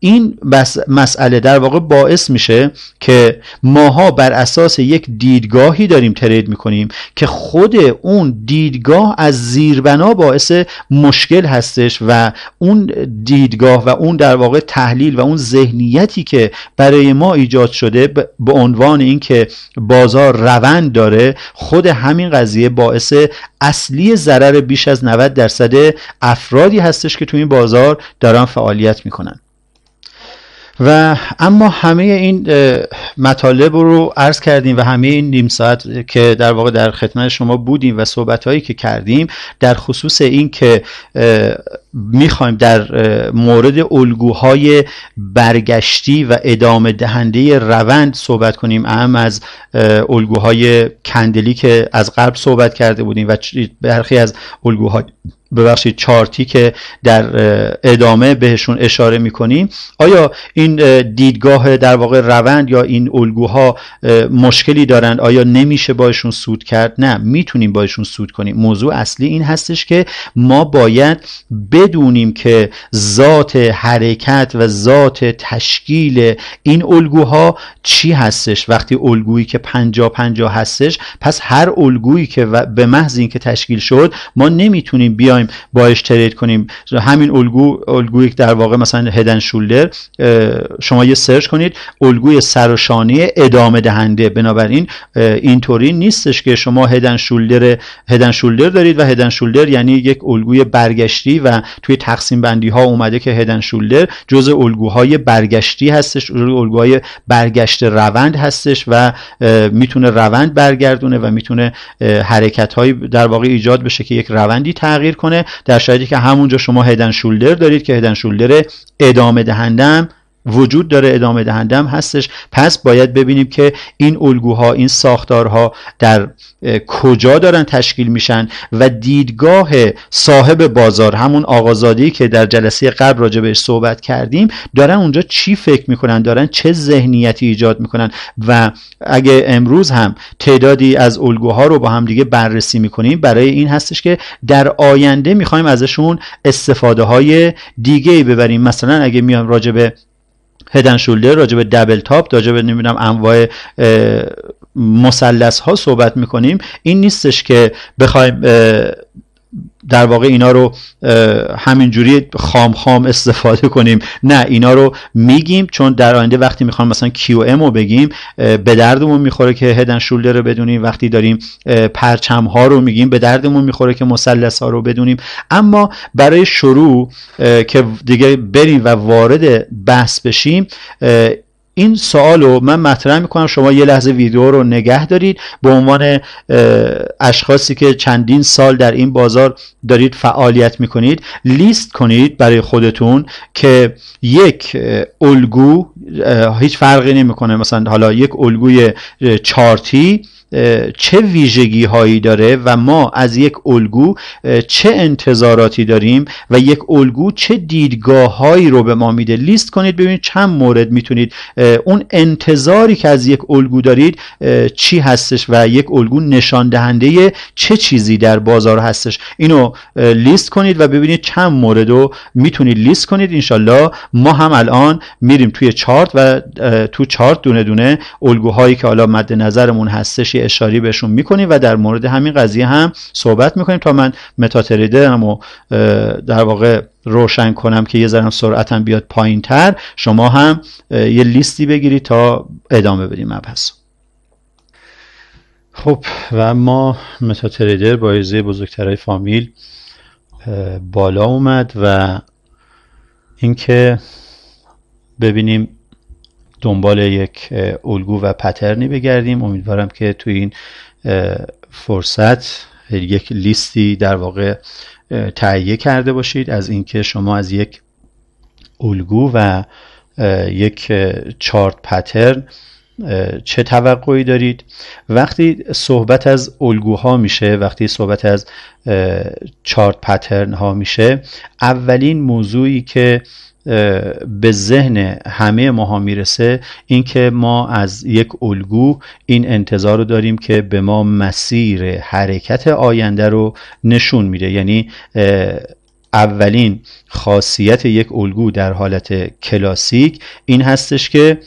این بس مسئله در واقع باعث میشه که ماها بر اساس یک دیدگاهی داریم ترید میکنیم که خود اون دیدگاه از زیربنا باعث مشکل هستش و اون دیدگاه و اون در واقع تحلیل و اون ذهنیتی که برای ما ایجاد شده به عنوان اینکه بازار روند داره خود همین قضیه باعث اصلی ضرر بیش از 90 درصد افرادی هستش که تو این بازار دارن فعالیت میکنن و اما همه این مطالب رو عرض کردیم و همه این نیم ساعت که در واقع در خدمت شما بودیم و صحبت هایی که کردیم در خصوص این که میخوایم در مورد الگوهای برگشتی و ادامه دهنده روند صحبت کنیم اهم از الگوهای کندلی که از قبل صحبت کرده بودیم و برخی از الگوهای ببخشید چارتی که در ادامه بهشون اشاره میکنیم آیا این دیدگاه در واقع روند یا این الگوها مشکلی دارند آیا نمیشه باشون سود کرد نه میتونیم باشون سود کنیم موضوع اصلی این هستش که ما باید به بدونیم که ذات حرکت و ذات تشکیل این الگوها چی هستش وقتی الگویی که پنجا پنجا هستش پس هر الگویی که به محض اینکه تشکیل شد ما نمیتونیم بیایم باش ترید کنیم همین الگو الگویی که در واقع مثلا هدن شولدر شما یه سرچ کنید الگوی سر و شانه ادامه دهنده بنابراین اینطوری نیستش که شما هدن شولدر هدن شولدر دارید و هدن شولدر یعنی یک الگوی برگشتی و توی تقسیم بندی ها اومده که هدن شولدر جزء الگوهای برگشتی هستش جز الگوهای برگشت روند هستش و میتونه روند برگردونه و میتونه حرکت های در واقع ایجاد بشه که یک روندی تغییر کنه در شرایطی که همونجا شما هدن شولدر دارید که هدن شولدر ادامه دهندم وجود داره ادامه دهندم هستش پس باید ببینیم که این الگوها این ساختارها در کجا دارن تشکیل میشن و دیدگاه صاحب بازار همون آقازادی که در جلسه قبل راجع بهش صحبت کردیم دارن اونجا چی فکر میکنن دارن چه ذهنیتی ایجاد میکنن و اگه امروز هم تعدادی از الگوها رو با هم دیگه بررسی میکنیم برای این هستش که در آینده میخوایم ازشون استفاده های دیگه ببریم مثلا اگه میام راجع به هدن شولدر راجع به دبل تاپ راجع به نمیدونم انواع مثلث ها صحبت میکنیم این نیستش که بخوایم در واقع اینا رو همینجوری خام خام استفاده کنیم نه اینا رو میگیم چون در آینده وقتی میخوام مثلا ام رو بگیم به دردمون میخوره که هدن شولدر رو بدونیم وقتی داریم پرچم ها رو میگیم به دردمون میخوره که مثلث ها رو بدونیم اما برای شروع که دیگه بریم و وارد بحث بشیم این سوال رو من مطرح میکنم شما یه لحظه ویدیو رو نگه دارید به عنوان اشخاصی که چندین سال در این بازار دارید فعالیت میکنید لیست کنید برای خودتون که یک الگو هیچ فرقی نمیکنه مثلا حالا یک الگوی چارتی چه ویژگی هایی داره و ما از یک الگو چه انتظاراتی داریم و یک الگو چه دیدگاه هایی رو به ما میده لیست کنید ببینید چند مورد میتونید اون انتظاری که از یک الگو دارید چی هستش و یک الگو نشان دهنده چه چیزی در بازار هستش اینو لیست کنید و ببینید چند مورد رو میتونید لیست کنید انشالله ما هم الان میریم توی چارت و تو چارت دونه دونه الگوهایی که حالا مد نظرمون هستش اشاری بهشون میکنیم و در مورد همین قضیه هم صحبت میکنیم تا من متاتریدرم و در واقع روشن کنم که یه ذرم سرعتم بیاد پایین تر شما هم یه لیستی بگیرید تا ادامه بدیم مبحث خب و ما متاتریدر با ایزه بزرگترهای فامیل بالا اومد و اینکه ببینیم دنبال یک الگو و پترنی بگردیم امیدوارم که توی این فرصت یک لیستی در واقع تهیه کرده باشید از اینکه شما از یک الگو و یک چارت پترن چه توقعی دارید وقتی صحبت از الگوها میشه وقتی صحبت از چارت پترن ها میشه اولین موضوعی که به ذهن همه ماها میرسه اینکه ما از یک الگو این انتظار رو داریم که به ما مسیر حرکت آینده رو نشون میده یعنی اولین خاصیت یک الگو در حالت کلاسیک این هستش که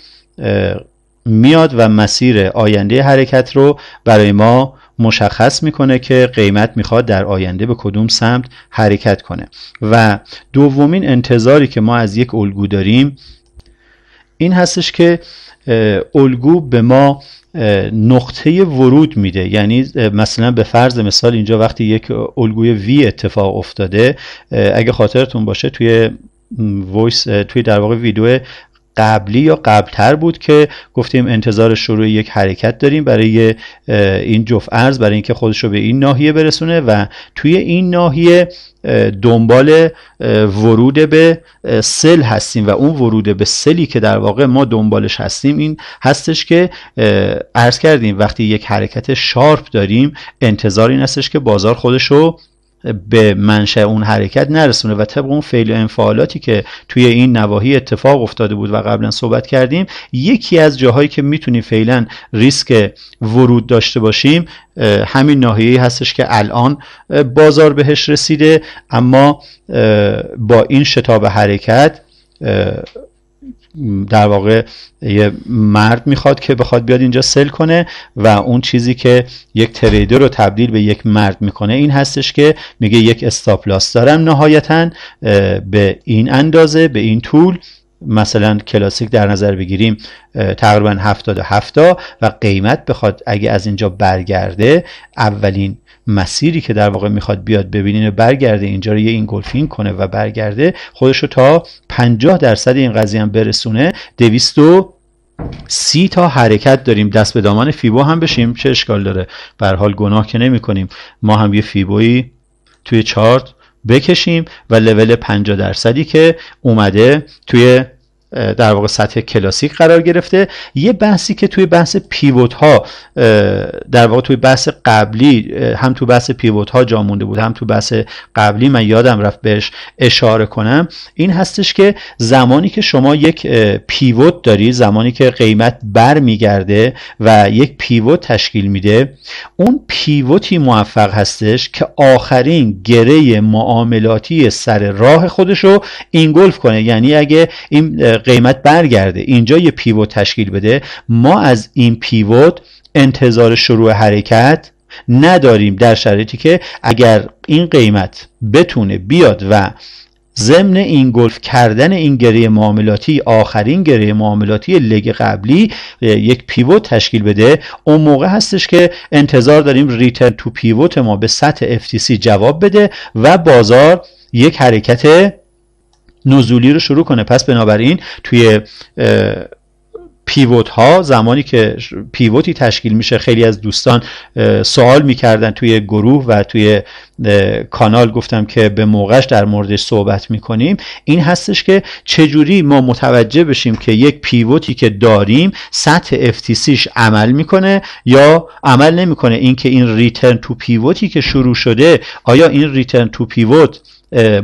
میاد و مسیر آینده حرکت رو برای ما مشخص میکنه که قیمت میخواد در آینده به کدوم سمت حرکت کنه و دومین انتظاری که ما از یک الگو داریم این هستش که الگو به ما نقطه ورود میده یعنی مثلا به فرض مثال اینجا وقتی یک الگوی وی اتفاق افتاده اگه خاطرتون باشه توی ویس توی در واقع ویدیو قبلی یا قبلتر بود که گفتیم انتظار شروع یک حرکت داریم برای این جفت ارز برای اینکه خودش رو به این ناحیه برسونه و توی این ناحیه دنبال ورود به سل هستیم و اون ورود به سلی که در واقع ما دنبالش هستیم این هستش که عرض کردیم وقتی یک حرکت شارپ داریم انتظار این هستش که بازار خودش رو به منشأ اون حرکت نرسونه و طبق اون فعل و انفعالاتی که توی این نواحی اتفاق افتاده بود و قبلا صحبت کردیم یکی از جاهایی که میتونیم فعلا ریسک ورود داشته باشیم همین ناحیه هستش که الان بازار بهش رسیده اما با این شتاب حرکت در واقع یه مرد میخواد که بخواد بیاد اینجا سل کنه و اون چیزی که یک تریدر رو تبدیل به یک مرد میکنه این هستش که میگه یک استاپلاس دارم نهایتا به این اندازه به این طول مثلا کلاسیک در نظر بگیریم تقریبا و هفتا و قیمت بخواد اگه از اینجا برگرده اولین مسیری که در واقع میخواد بیاد ببینین برگرده اینجا رو یه گلفین کنه و برگرده خودش رو تا 50 درصد این قضیه هم برسونه 200 سی تا حرکت داریم دست به دامان فیبو هم بشیم چه اشکال داره به حال گناه که نمی کنیم ما هم یه فیبوی توی چارت بکشیم و لول 50 درصدی که اومده توی در واقع سطح کلاسیک قرار گرفته یه بحثی که توی بحث پیوت ها در واقع توی بحث قبلی هم تو بحث پیوت ها جا مونده بود هم تو بحث قبلی من یادم رفت بهش اشاره کنم این هستش که زمانی که شما یک پیوت داری زمانی که قیمت بر میگرده و یک پیوت تشکیل میده اون پیوتی موفق هستش که آخرین گره معاملاتی سر راه خودشو اینگلف کنه یعنی اگه این قیمت برگرده اینجا یه پیوت تشکیل بده ما از این پیوت انتظار شروع حرکت نداریم در شرایطی که اگر این قیمت بتونه بیاد و ضمن این گلف کردن این گره معاملاتی آخرین گره معاملاتی لگ قبلی یک پیوت تشکیل بده اون موقع هستش که انتظار داریم ریترن تو پیوت ما به سطح FTC جواب بده و بازار یک حرکت نزولی رو شروع کنه پس بنابراین توی پیوت ها زمانی که پیوتی تشکیل میشه خیلی از دوستان سوال میکردن توی گروه و توی کانال گفتم که به موقعش در موردش صحبت میکنیم این هستش که چجوری ما متوجه بشیم که یک پیوتی که داریم سطح FTCش عمل میکنه یا عمل نمیکنه اینکه این ریترن تو پیوتی که شروع شده آیا این ریترن تو پیوت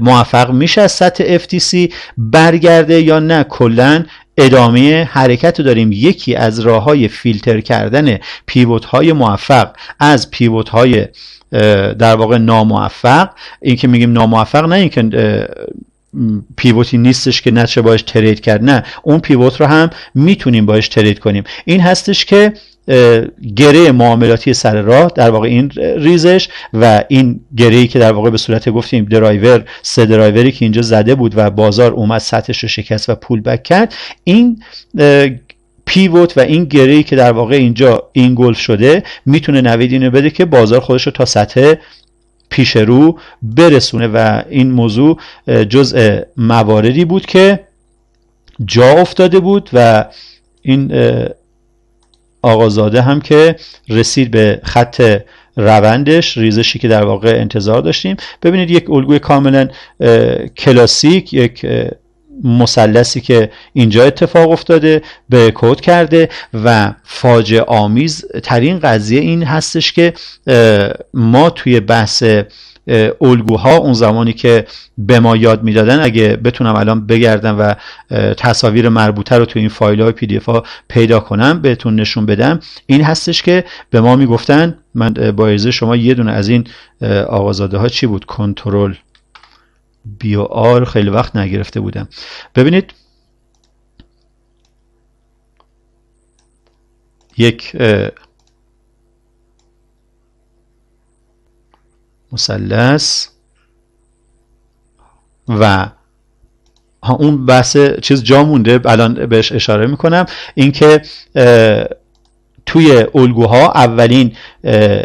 موفق میشه از سطح FTC برگرده یا نه کلا ادامه حرکت داریم یکی از راه های فیلتر کردن پیوت های موفق از پیوت های در واقع ناموفق این که میگیم ناموفق نه اینکه پیوتی نیستش که نشه باش ترید کرد نه اون پیوت رو هم میتونیم باش ترید کنیم این هستش که گره معاملاتی سر راه در واقع این ریزش و این گره که در واقع به صورت گفتیم درایور سه درایوری که اینجا زده بود و بازار اومد سطحش رو شکست و پول بک کرد این پیوت و این ای که در واقع اینجا این گل شده میتونه نوید اینو بده که بازار خودش رو تا سطح پیش رو برسونه و این موضوع جزء مواردی بود که جا افتاده بود و این آقازاده هم که رسید به خط روندش ریزشی که در واقع انتظار داشتیم ببینید یک الگوی کاملا کلاسیک یک مسلسی که اینجا اتفاق افتاده به کد کرده و فاجعه آمیز ترین قضیه این هستش که ما توی بحث الگوها اون زمانی که به ما یاد میدادن اگه بتونم الان بگردم و تصاویر مربوطه رو تو این فایل های پی دی اف ها پیدا کنم بهتون نشون بدم این هستش که به ما میگفتن من با ارزه شما یه دونه از این آغازاده ها چی بود کنترل بیو آر خیلی وقت نگرفته بودم ببینید یک مثلث و اون بحث چیز جا مونده الان بهش اشاره میکنم اینکه توی الگوها اولین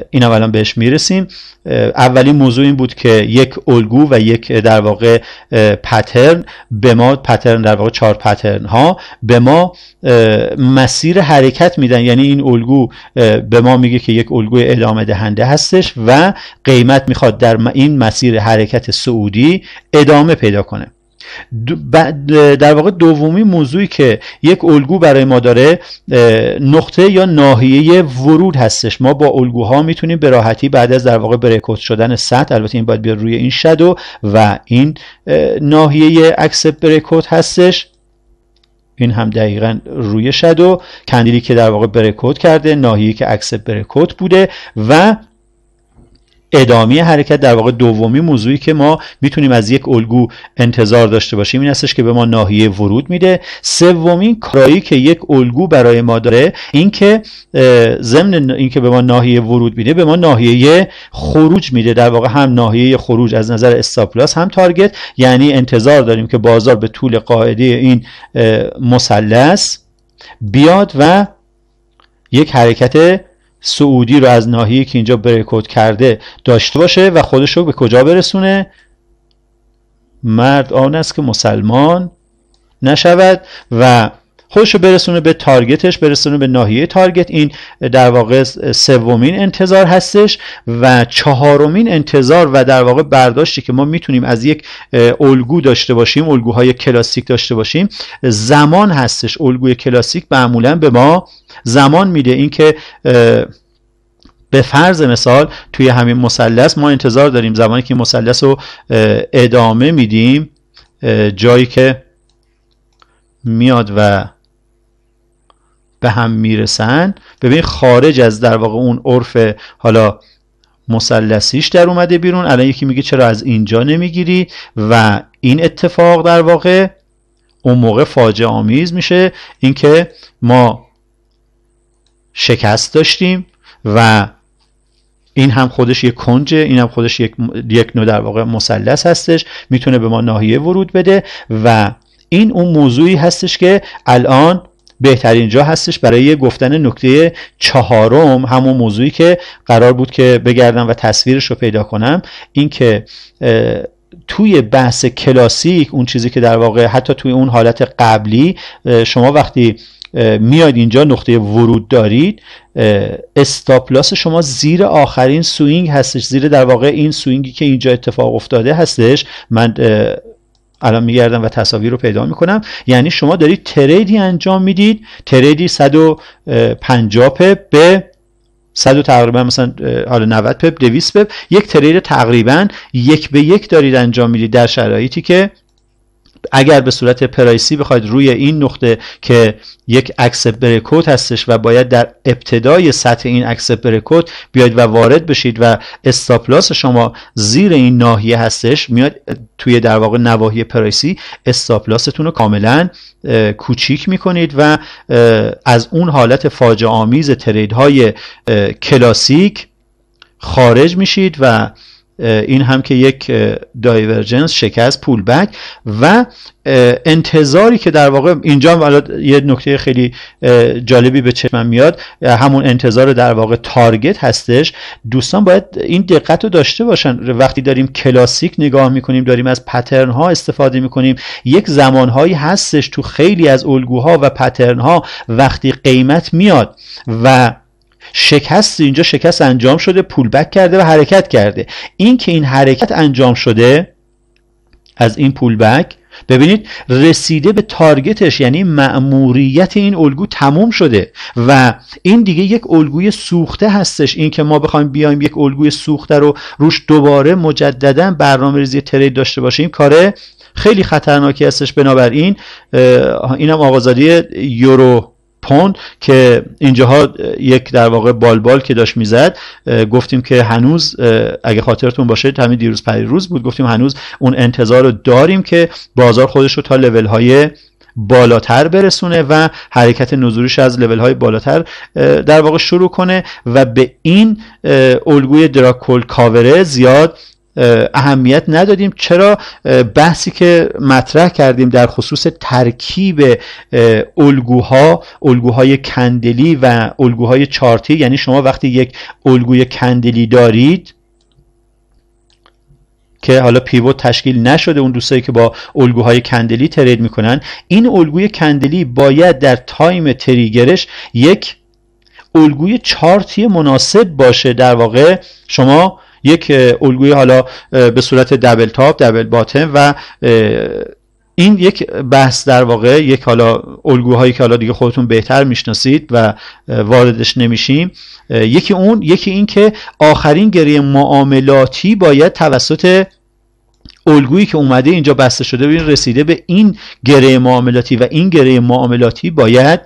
این الان بهش میرسیم اولین موضوع این بود که یک الگو و یک در واقع پترن به ما پترن در واقع چهار پترن ها به ما مسیر حرکت میدن یعنی این الگو به ما میگه که یک الگو ادامه دهنده هستش و قیمت میخواد در این مسیر حرکت سعودی ادامه پیدا کنه در واقع دومی موضوعی که یک الگو برای ما داره نقطه یا ناحیه ورود هستش ما با الگوها میتونیم به راحتی بعد از در واقع بریکوت شدن سطح البته این باید بیاد روی این شدو و این ناحیه عکس بریکوت هستش این هم دقیقا روی شدو کندیلی که در واقع برکود کرده ناحیه که عکس بریکوت بوده و ادامه حرکت در واقع دومی موضوعی که ما میتونیم از یک الگو انتظار داشته باشیم این هستش که به ما ناحیه ورود میده سومین کارایی که یک الگو برای ما داره این که ضمن اینکه به ما ناحیه ورود میده به ما ناحیه خروج میده در واقع هم ناحیه خروج از نظر استاپلاس هم تارگت یعنی انتظار داریم که بازار به طول قاعده این مثلث بیاد و یک حرکت سعودی رو از ناحیه که اینجا بریکوت کرده داشته باشه و خودش رو به کجا برسونه مرد آن است که مسلمان نشود و خودش رو برسونه به تارگتش برسونه به ناحیه تارگت این در واقع سومین انتظار هستش و چهارمین انتظار و در واقع برداشتی که ما میتونیم از یک الگو داشته باشیم الگوهای کلاسیک داشته باشیم زمان هستش الگوی کلاسیک معمولا به ما زمان میده اینکه به فرض مثال توی همین مثلث ما انتظار داریم زمانی که مثلث رو ادامه میدیم جایی که میاد و به هم میرسن ببین خارج از در واقع اون عرف حالا مسلسیش در اومده بیرون الان یکی میگه چرا از اینجا نمیگیری و این اتفاق در واقع اون موقع فاجعه آمیز میشه اینکه ما شکست داشتیم و این هم خودش یک کنجه این هم خودش یک یک نوع در واقع مثلث هستش میتونه به ما ناحیه ورود بده و این اون موضوعی هستش که الان بهترین جا هستش برای گفتن نکته چهارم همون موضوعی که قرار بود که بگردم و تصویرش رو پیدا کنم این که توی بحث کلاسیک اون چیزی که در واقع حتی توی اون حالت قبلی شما وقتی میاد اینجا نقطه ورود دارید استاپلاس شما زیر آخرین سوینگ هستش زیر در واقع این سوینگی که اینجا اتفاق افتاده هستش من الان میگردم و تصاویر رو پیدا میکنم یعنی شما دارید تریدی انجام میدید تریدی 150 پپ به 100 تقریبا مثلا حالا 90 پپ 200 پپ یک ترید تقریبا یک به یک دارید انجام میدید در شرایطی که اگر به صورت پرایسی بخواید روی این نقطه که یک عکس برکوت هستش و باید در ابتدای سطح این عکس برکوت بیاید و وارد بشید و استاپلاس شما زیر این ناحیه هستش میاد توی در واقع نواحی پرایسی استاپلاستون رو کاملا کوچیک میکنید و از اون حالت فاجعه آمیز ترید های کلاسیک خارج میشید و این هم که یک دایورجنس شکست پول بک و انتظاری که در واقع اینجا یه نکته خیلی جالبی به چشم میاد همون انتظار در واقع تارگت هستش دوستان باید این دقت رو داشته باشن وقتی داریم کلاسیک نگاه میکنیم داریم از پترن ها استفاده میکنیم یک زمانهایی هستش تو خیلی از الگوها و پترن ها وقتی قیمت میاد و شکست اینجا شکست انجام شده پول بک کرده و حرکت کرده این که این حرکت انجام شده از این پول بک ببینید رسیده به تارگتش یعنی مأموریت این الگو تموم شده و این دیگه یک الگوی سوخته هستش این که ما بخوایم بیایم یک الگوی سوخته رو روش دوباره مجددا برنامه ریزی ترید داشته باشیم کار خیلی خطرناکی هستش بنابراین اینم آقازادی یورو پوند که اینجاها یک در واقع بالبال که داشت میزد گفتیم که هنوز اگه خاطرتون باشه تمی دیروز پریروز بود گفتیم هنوز اون انتظار رو داریم که بازار خودش رو تا لول های بالاتر برسونه و حرکت نزولیش از لول های بالاتر در واقع شروع کنه و به این الگوی دراکول کاوره زیاد اهمیت ندادیم چرا بحثی که مطرح کردیم در خصوص ترکیب الگوها الگوهای کندلی و الگوهای چارتی یعنی شما وقتی یک الگوی کندلی دارید که حالا پیوت تشکیل نشده اون دوستایی که با الگوهای کندلی ترید میکنن این الگوی کندلی باید در تایم تریگرش یک الگوی چارتی مناسب باشه در واقع شما یک الگوی حالا به صورت دبل تاپ دبل باتم و این یک بحث در واقع یک حالا الگوهایی که حالا دیگه خودتون بهتر میشناسید و واردش نمیشیم یکی اون یکی این که آخرین گریه معاملاتی باید توسط الگویی که اومده اینجا بسته شده و این رسیده به این گره معاملاتی و این گره معاملاتی باید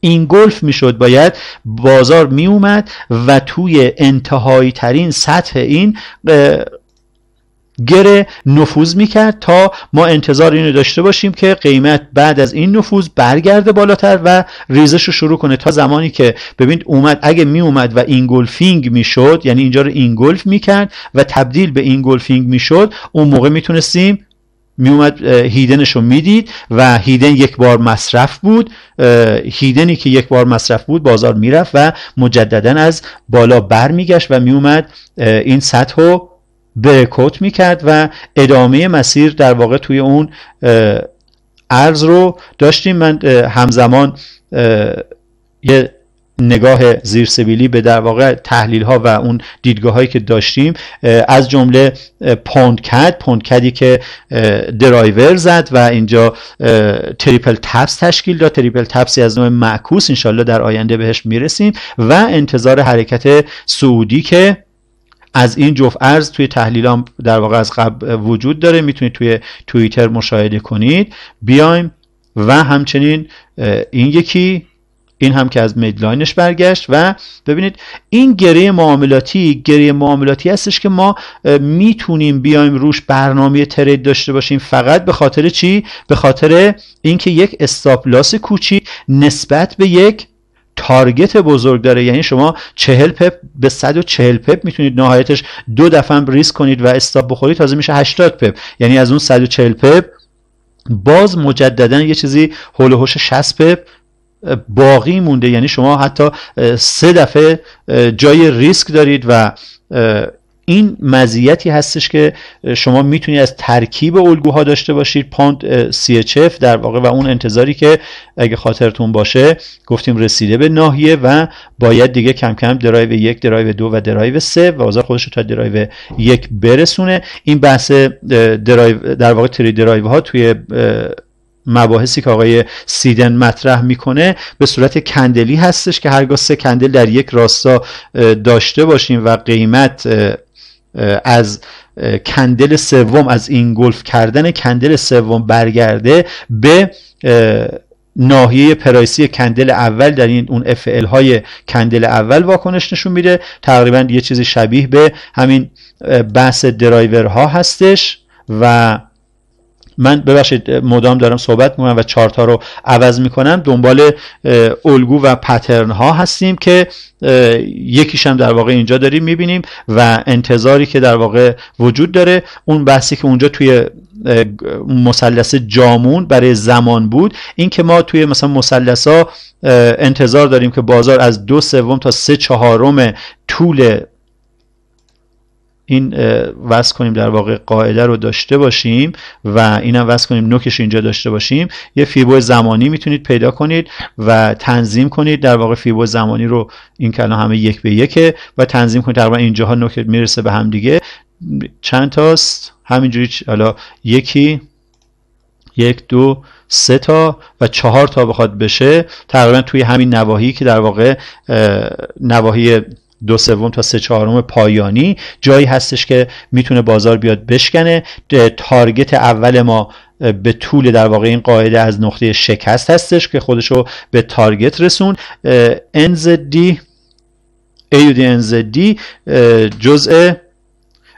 این گلف میشد باید بازار اومد و توی انتهایی ترین سطح این گره نفوذ میکرد تا ما انتظار اینو داشته باشیم که قیمت بعد از این نفوذ برگرده بالاتر و ریزش رو شروع کنه تا زمانی که ببینید اومد اگه می اومد و می میشد یعنی اینجا رو می میکرد و تبدیل به این می میشد اون موقع میتونستیم میومد هیدنش رو میدید و هیدن یک بار مصرف بود هیدنی که یک بار مصرف بود بازار میرفت و مجددا از بالا بر میگشت و میومد این سطح رو برکوت میکرد و ادامه مسیر در واقع توی اون ارز رو داشتیم من همزمان یه نگاه زیرسبیلی به در واقع تحلیل ها و اون دیدگاه هایی که داشتیم از جمله پوندکد پوندکدی که درایور زد و اینجا تریپل تپس تشکیل داد تریپل تپسی از نوع معکوس انشالله در آینده بهش میرسیم و انتظار حرکت سعودی که از این جفت ارز توی تحلیلام در واقع از قبل وجود داره میتونید توی توییتر مشاهده کنید بیایم و همچنین این یکی این هم که از میدلاینش برگشت و ببینید این گره معاملاتی گره معاملاتی هستش که ما میتونیم بیایم روش برنامه ترید داشته باشیم فقط به خاطر چی به خاطر اینکه یک استاپلاس کوچی نسبت به یک تارگت بزرگ داره یعنی شما 40 پپ به 140 پپ میتونید نهایتش دو دفعه ریسک کنید و استاپ بخورید تازه میشه 80 پپ یعنی از اون 140 پپ باز مجددا یه چیزی هول هوش 60 پپ باقی مونده یعنی شما حتی سه دفعه جای ریسک دارید و این مزیتی هستش که شما میتونید از ترکیب الگوها داشته باشید پاند CHF در واقع و اون انتظاری که اگه خاطرتون باشه گفتیم رسیده به ناحیه و باید دیگه کم کم درایو یک درایو دو و درایو سه و بازار خودش رو تا درایو یک برسونه این بحث درایو در واقع تری درایو ها توی مباحثی که آقای سیدن مطرح میکنه به صورت کندلی هستش که هرگاه سه کندل در یک راستا داشته باشیم و قیمت از کندل سوم از این گلف کردن کندل سوم برگرده به ناحیه پرایسی کندل اول در این اون FL های کندل اول واکنش نشون میده تقریبا یه چیزی شبیه به همین بحث درایور ها هستش و من ببخشید مدام دارم صحبت میکنم و چارت رو عوض میکنم دنبال الگو و پترن ها هستیم که یکیش هم در واقع اینجا داریم میبینیم و انتظاری که در واقع وجود داره اون بحثی که اونجا توی مثلث جامون برای زمان بود این که ما توی مثلا مسلس ها انتظار داریم که بازار از دو سوم تا سه چهارم طول این وصل کنیم در واقع قاعده رو داشته باشیم و اینم وصل کنیم نوکش اینجا داشته باشیم یه فیبو زمانی میتونید پیدا کنید و تنظیم کنید در واقع فیبو زمانی رو این کلا همه یک به یکه و تنظیم کنید تقریبا اینجاها نوک میرسه به هم دیگه چند تاست همینجوری حالا یکی یک دو سه تا و چهار تا بخواد بشه تقریبا توی همین نواحی که در واقع نواحی دو سوم تا سه چهارم پایانی جایی هستش که میتونه بازار بیاد بشکنه تارگت اول ما به طول در واقع این قاعده از نقطه شکست هستش که خودشو به تارگت رسون NZD AUD NZD جزء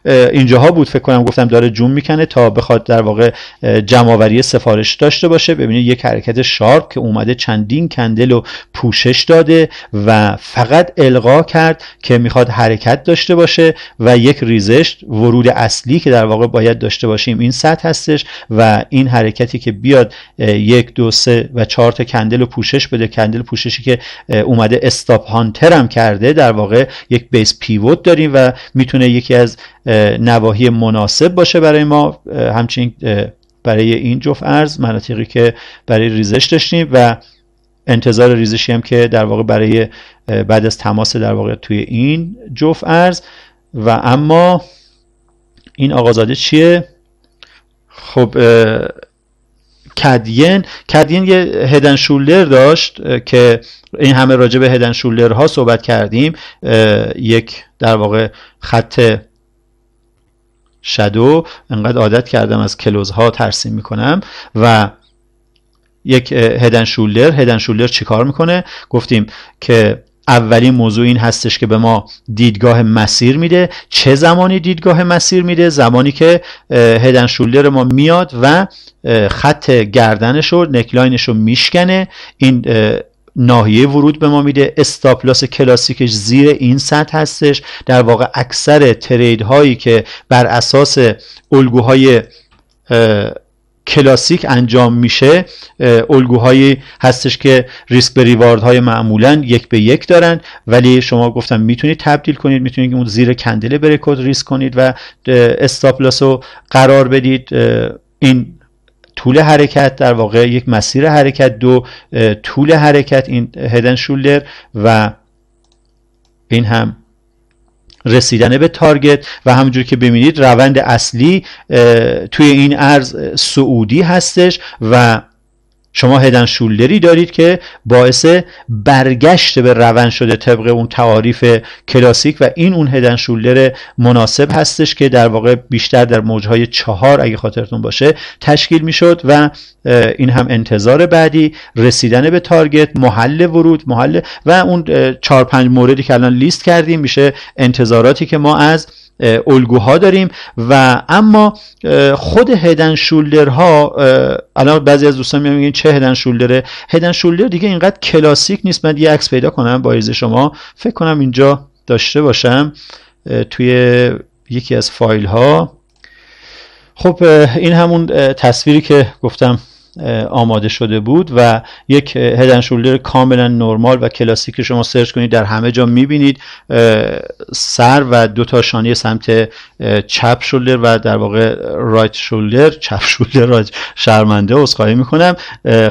اینجاها بود فکر کنم گفتم داره جون میکنه تا بخواد در واقع جمعوری سفارش داشته باشه ببینید یک حرکت شارپ که اومده چندین کندل رو پوشش داده و فقط القا کرد که میخواد حرکت داشته باشه و یک ریزش ورود اصلی که در واقع باید داشته باشیم این سطح هستش و این حرکتی که بیاد یک دو سه و چهار تا کندل رو پوشش بده کندل پوششی که اومده استاپ هانتر کرده در واقع یک بیس پیوت داریم و میتونه یکی از نواحی مناسب باشه برای ما همچنین برای این جفت ارز مناطقی که برای ریزش داشتیم و انتظار ریزشی هم که در واقع برای بعد از تماس در واقع توی این جفت ارز و اما این آقازاده چیه خب کدین کدین یه هدن شولر داشت که این همه راجع به هدن شولر ها صحبت کردیم یک در واقع خط شدو انقدر عادت کردم از کلوز ها ترسیم میکنم و یک هدن شولر هدن شولر چیکار میکنه گفتیم که اولین موضوع این هستش که به ما دیدگاه مسیر میده چه زمانی دیدگاه مسیر میده زمانی که هدن شولدر ما میاد و خط گردنش رو نکلاینش رو میشکنه این ناحیه ورود به ما میده استاپلاس کلاسیکش زیر این سطح هستش در واقع اکثر ترید هایی که بر اساس الگوهای کلاسیک انجام میشه الگوهایی هستش که ریسک به ریوارد های معمولا یک به یک دارن ولی شما گفتم میتونید تبدیل کنید میتونید اون زیر کندل بریکود ریسک کنید و استاپلاس رو قرار بدید این طول حرکت در واقع یک مسیر حرکت دو طول حرکت این هدن شولدر و این هم رسیدن به تارگت و همونجور که ببینید روند اصلی توی این ارز سعودی هستش و شما هدن شولدری دارید که باعث برگشت به روند شده طبق اون تعاریف کلاسیک و این اون هدن شولدر مناسب هستش که در واقع بیشتر در موجهای چهار اگه خاطرتون باشه تشکیل میشد و این هم انتظار بعدی رسیدن به تارگت محل ورود محل و اون چهار پنج موردی که الان لیست کردیم میشه انتظاراتی که ما از الگوها داریم و اما خود هدن شولدر ها الان بعضی از دوستان میگن چه هدن شولدره هدن شولدر دیگه اینقدر کلاسیک نیست من یه عکس پیدا کنم با ایز شما فکر کنم اینجا داشته باشم توی یکی از فایل ها خب این همون تصویری که گفتم آماده شده بود و یک هدن شولدر کاملا نرمال و کلاسیک شما سرچ کنید در همه جا میبینید سر و دو تا شانه سمت چپ شولدر و در واقع رایت شولدر چپ شولدر را شرمنده عذرخواهی میکنم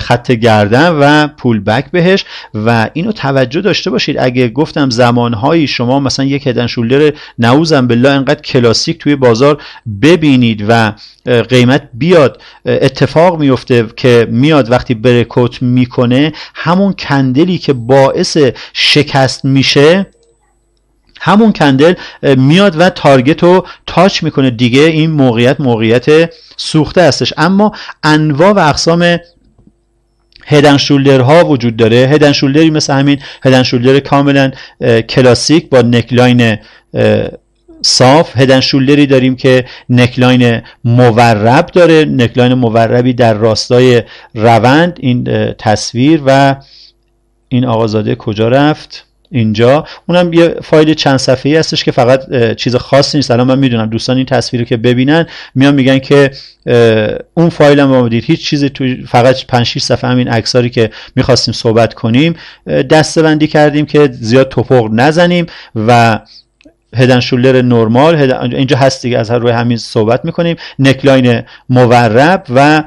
خط گردن و پول بک بهش و اینو توجه داشته باشید اگه گفتم زمانهایی شما مثلا یک هدن شولدر نوزم بالله انقدر کلاسیک توی بازار ببینید و قیمت بیاد اتفاق میفته که میاد وقتی برکوت میکنه همون کندلی که باعث شکست میشه همون کندل میاد و تارگت رو تاچ میکنه دیگه این موقعیت موقعیت سوخته هستش اما انواع و اقسام هدن شولدر ها وجود داره هدن شولدری مثل همین هدن شولدر کاملا کلاسیک با نکلاین صاف هدن داریم که نکلاین مورب داره نکلاین موربی در راستای روند این تصویر و این آقازاده کجا رفت اینجا اونم یه فایل چند صفحه ای هستش که فقط چیز خاصی نیست الان من میدونم دوستان این تصویر رو که ببینن میان میگن که اون فایل هم آمدید هیچ چیز تو فقط 5 6 صفحه همین عکساری که میخواستیم صحبت کنیم دستبندی کردیم که زیاد توپق نزنیم و هدنشولر نرمال اینجا هست دیگه از هر روی همین صحبت میکنیم نکلاین مورب و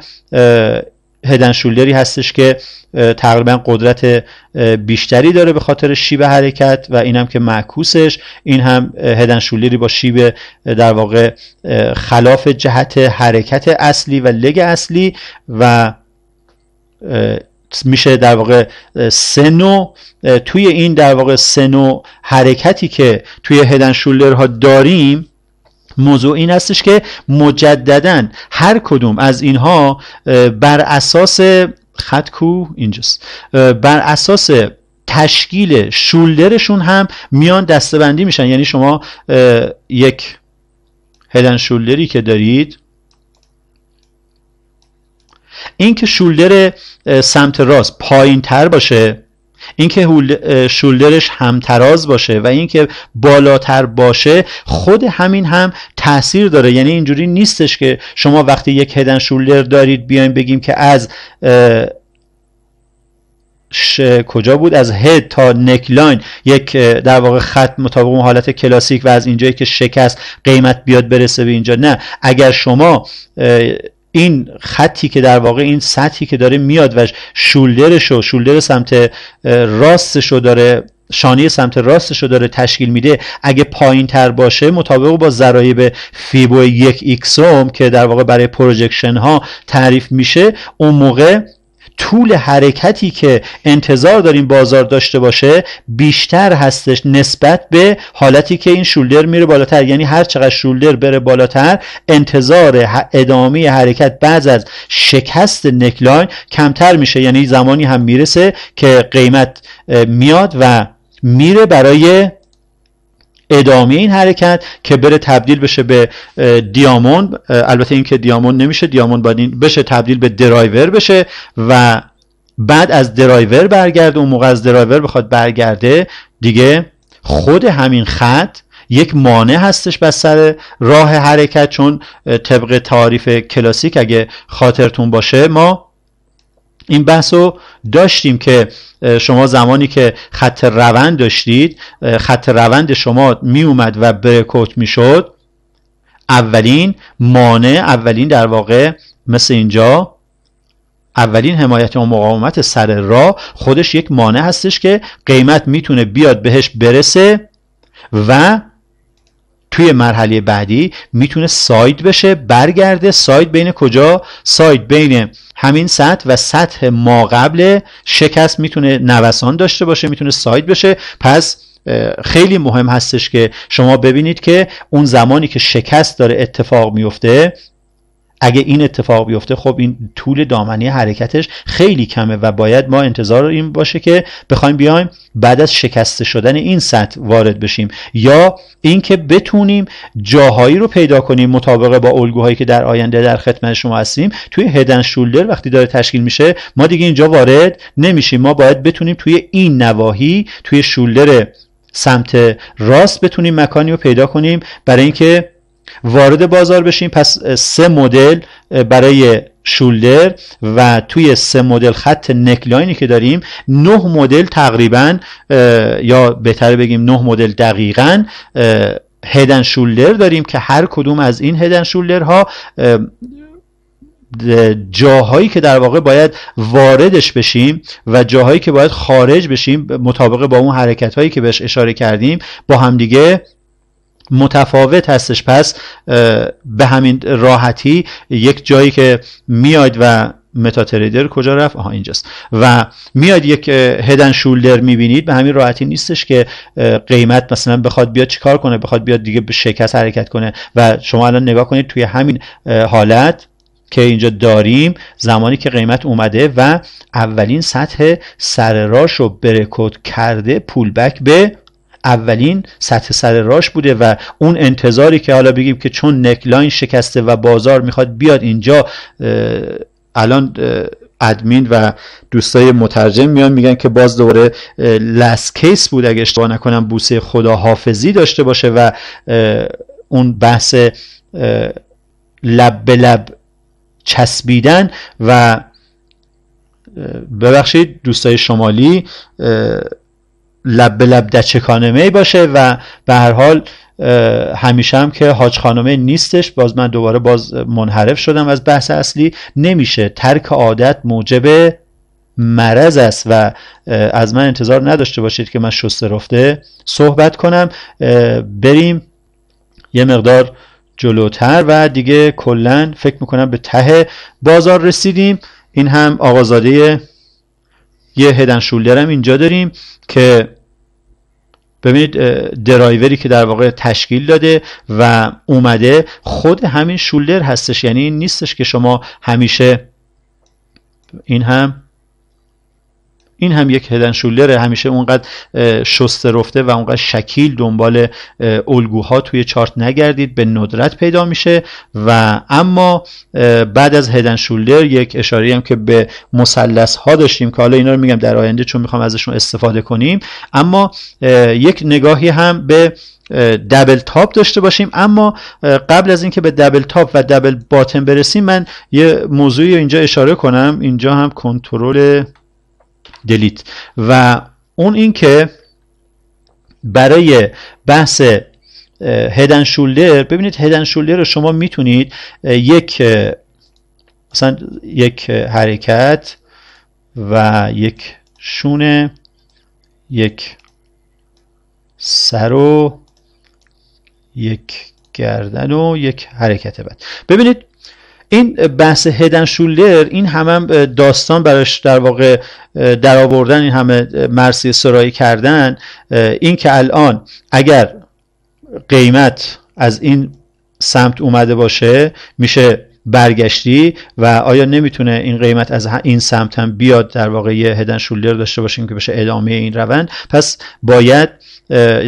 هدنشولری هستش که تقریبا قدرت بیشتری داره به خاطر شیب حرکت و اینم که معکوسش این هم هدنشولری با شیب در واقع خلاف جهت حرکت اصلی و لگ اصلی و میشه در واقع سنو توی این در واقع سنو حرکتی که توی هدن شولدر ها داریم موضوع این هستش که مجددا هر کدوم از اینها بر اساس خط کو اینجاست بر اساس تشکیل شولدرشون هم میان بندی میشن یعنی شما یک هدن شولدری که دارید اینکه شولدر سمت راست پایین تر باشه اینکه شولدرش همتراز باشه و اینکه بالاتر باشه خود همین هم تاثیر داره یعنی اینجوری نیستش که شما وقتی یک هدن شولدر دارید بیایم بگیم که از کجا بود از هد تا نکلاین یک در واقع خط مطابق اون حالت کلاسیک و از اینجایی که شکست قیمت بیاد برسه به اینجا نه اگر شما این خطی که در واقع این سطحی که داره میاد و شولدرش و شولدر سمت راستشو رو داره شانه سمت راستش رو داره تشکیل میده اگه پایین تر باشه مطابق با ذرایب فیبو یک ایکسوم که در واقع برای پروژکشن ها تعریف میشه اون موقع طول حرکتی که انتظار داریم بازار داشته باشه بیشتر هستش نسبت به حالتی که این شولدر میره بالاتر یعنی هر چقدر شولدر بره بالاتر انتظار ادامه حرکت بعد از شکست نکلاین کمتر میشه یعنی زمانی هم میرسه که قیمت میاد و میره برای ادامه این حرکت که بره تبدیل بشه به دیامون البته اینکه دیامون نمیشه دیامون باید بشه تبدیل به درایور بشه و بعد از درایور برگرده اون موقع از درایور بخواد برگرده دیگه خود همین خط یک مانع هستش بر سر راه حرکت چون طبق تعریف کلاسیک اگه خاطرتون باشه ما این بحث رو داشتیم که شما زمانی که خط روند داشتید خط روند شما می اومد و برکوت می شد اولین مانع اولین در واقع مثل اینجا اولین حمایت و مقاومت سر راه خودش یک مانع هستش که قیمت میتونه بیاد بهش برسه و توی مرحله بعدی میتونه ساید بشه برگرده ساید بین کجا ساید بین همین سطح و سطح ما قبل شکست میتونه نوسان داشته باشه میتونه ساید بشه پس خیلی مهم هستش که شما ببینید که اون زمانی که شکست داره اتفاق میفته اگه این اتفاق بیفته خب این طول دامنه حرکتش خیلی کمه و باید ما انتظار این باشه که بخوایم بیایم بعد از شکسته شدن این سطح وارد بشیم یا اینکه بتونیم جاهایی رو پیدا کنیم مطابق با الگوهایی که در آینده در خدمت شما هستیم توی هدن شولدر وقتی داره تشکیل میشه ما دیگه اینجا وارد نمیشیم ما باید بتونیم توی این نواحی توی شولدر سمت راست بتونیم مکانی رو پیدا کنیم برای اینکه وارد بازار بشیم پس سه مدل برای شولدر و توی سه مدل خط نکلاینی که داریم نه مدل تقریبا یا بهتر بگیم نه مدل دقیقا هدن شولدر داریم که هر کدوم از این هدن شولدرها ها جاهایی که در واقع باید واردش بشیم و جاهایی که باید خارج بشیم مطابق با اون حرکت هایی که بهش اشاره کردیم با همدیگه متفاوت هستش پس به همین راحتی یک جایی که میاد و متا تریدر کجا رفت آها اینجاست و میاد یک هدن شولدر میبینید به همین راحتی نیستش که قیمت مثلا بخواد بیاد چیکار کنه بخواد بیاد دیگه به شکست حرکت کنه و شما الان نگاه کنید توی همین حالت که اینجا داریم زمانی که قیمت اومده و اولین سطح سر راش رو برکوت کرده پول بک به اولین سطح سر راش بوده و اون انتظاری که حالا بگیم که چون نکلاین شکسته و بازار میخواد بیاد اینجا الان ادمین و دوستای مترجم میان میگن که باز دوباره لست کیس بود اگه اشتباه نکنم بوسه خدا حافظی داشته باشه و اون بحث لب به لب چسبیدن و ببخشید دوستای شمالی لب به لب دچه باشه و به هر حال همیشه هم که حاج خانمه نیستش باز من دوباره باز منحرف شدم از بحث اصلی نمیشه ترک عادت موجب مرض است و از من انتظار نداشته باشید که من شسته رفته صحبت کنم بریم یه مقدار جلوتر و دیگه کلا فکر میکنم به ته بازار رسیدیم این هم آقازاده یه هدن شولدر هم اینجا داریم که ببینید درایوری که در واقع تشکیل داده و اومده خود همین شولدر هستش یعنی این نیستش که شما همیشه این هم این هم یک هدن شولره همیشه اونقدر شسته رفته و اونقدر شکیل دنبال الگوها توی چارت نگردید به ندرت پیدا میشه و اما بعد از هدن شولدر یک اشاره هم که به مثلث ها داشتیم که حالا اینا رو میگم در آینده چون میخوام ازشون استفاده کنیم اما یک نگاهی هم به دبل تاپ داشته باشیم اما قبل از اینکه به دبل تاپ و دبل باتن برسیم من یه موضوعی اینجا اشاره کنم اینجا هم کنترل دلیت و اون این که برای بحث هدن شولدر ببینید هدن شولدر رو شما میتونید یک مثلا یک حرکت و یک شونه یک سر و یک گردن و یک حرکت بعد ببینید این بحث هدن شولر این همه داستان براش در واقع در آوردن این همه مرسی سرایی کردن این که الان اگر قیمت از این سمت اومده باشه میشه برگشتی و آیا نمیتونه این قیمت از این سمت هم بیاد در واقع یه هدن شولر داشته باشیم که بشه ادامه این روند پس باید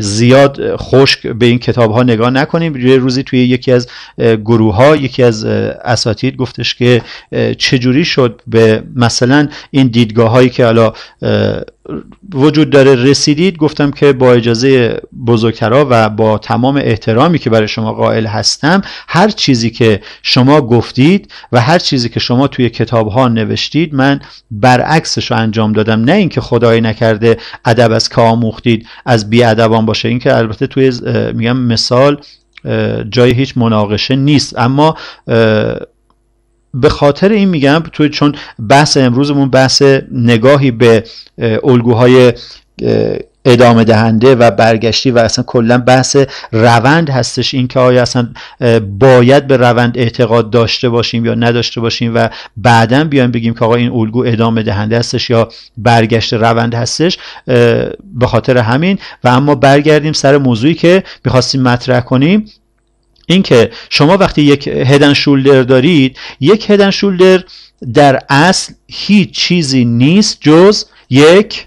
زیاد خشک به این کتاب ها نگاه نکنیم یه روزی توی یکی از گروه ها یکی از اساتید گفتش که چجوری شد به مثلا این دیدگاه هایی که حالا وجود داره رسیدید گفتم که با اجازه بزرگترا و با تمام احترامی که برای شما قائل هستم هر چیزی که شما گفتید و هر چیزی که شما توی کتاب ها نوشتید من برعکسش رو انجام دادم نه اینکه خدایی نکرده ادب از که آموختید از بی ادبان باشه اینکه البته توی میگم مثال جای هیچ مناقشه نیست اما به خاطر این میگم توی چون بحث امروزمون بحث نگاهی به الگوهای ادامه دهنده و برگشتی و اصلا کلا بحث روند هستش این که آیا اصلا باید به روند اعتقاد داشته باشیم یا نداشته باشیم و بعدا بیایم بگیم که آقا این الگو ادامه دهنده هستش یا برگشت روند هستش به خاطر همین و اما برگردیم سر موضوعی که میخواستیم مطرح کنیم اینکه شما وقتی یک هدن شولدر دارید یک هدن شولدر در اصل هیچ چیزی نیست جز یک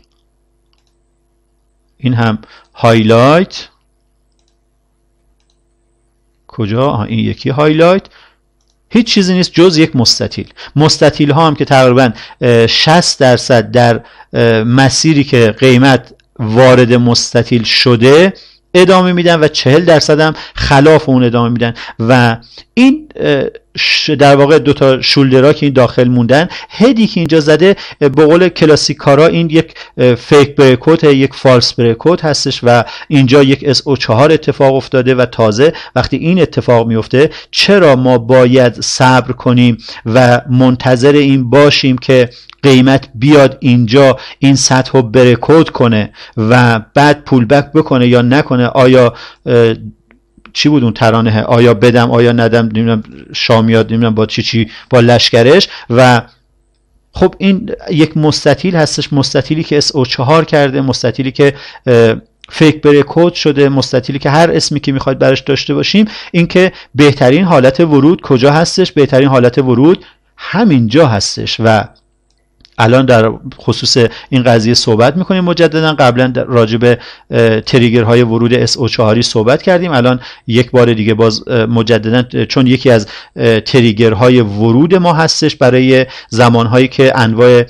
این هم هایلایت کجا این یکی هایلایت هیچ چیزی نیست جز یک مستطیل مستطیل ها هم که تقریبا 60 درصد در مسیری که قیمت وارد مستطیل شده ادامه میدن و چهل درصد هم خلاف اون ادامه میدن و این در واقع دو تا شولدرا که این داخل موندن هدی که اینجا زده به قول کلاسیکارا این یک فیک بریکوت یک فالس بریکوت هستش و اینجا یک اس او 4 اتفاق افتاده و تازه وقتی این اتفاق میفته چرا ما باید صبر کنیم و منتظر این باشیم که قیمت بیاد اینجا این سطح رو برکود کنه و بعد پول بک بکنه یا نکنه آیا چی بود اون ترانه آیا بدم آیا ندم نمیدونم شامیاد نمیدونم با چی چی با لشکرش و خب این یک مستطیل هستش مستطیلی که او 4 کرده مستطیلی که فیک بره کد شده مستطیلی که هر اسمی که میخواید برش داشته باشیم اینکه بهترین حالت ورود کجا هستش بهترین حالت ورود همینجا هستش و الان در خصوص این قضیه صحبت میکنیم مجددا قبلا راجب تریگرهای ورود او 4 صحبت کردیم الان یک بار دیگه باز مجددا چون یکی از تریگرهای ورود ما هستش برای زمانهایی که انواع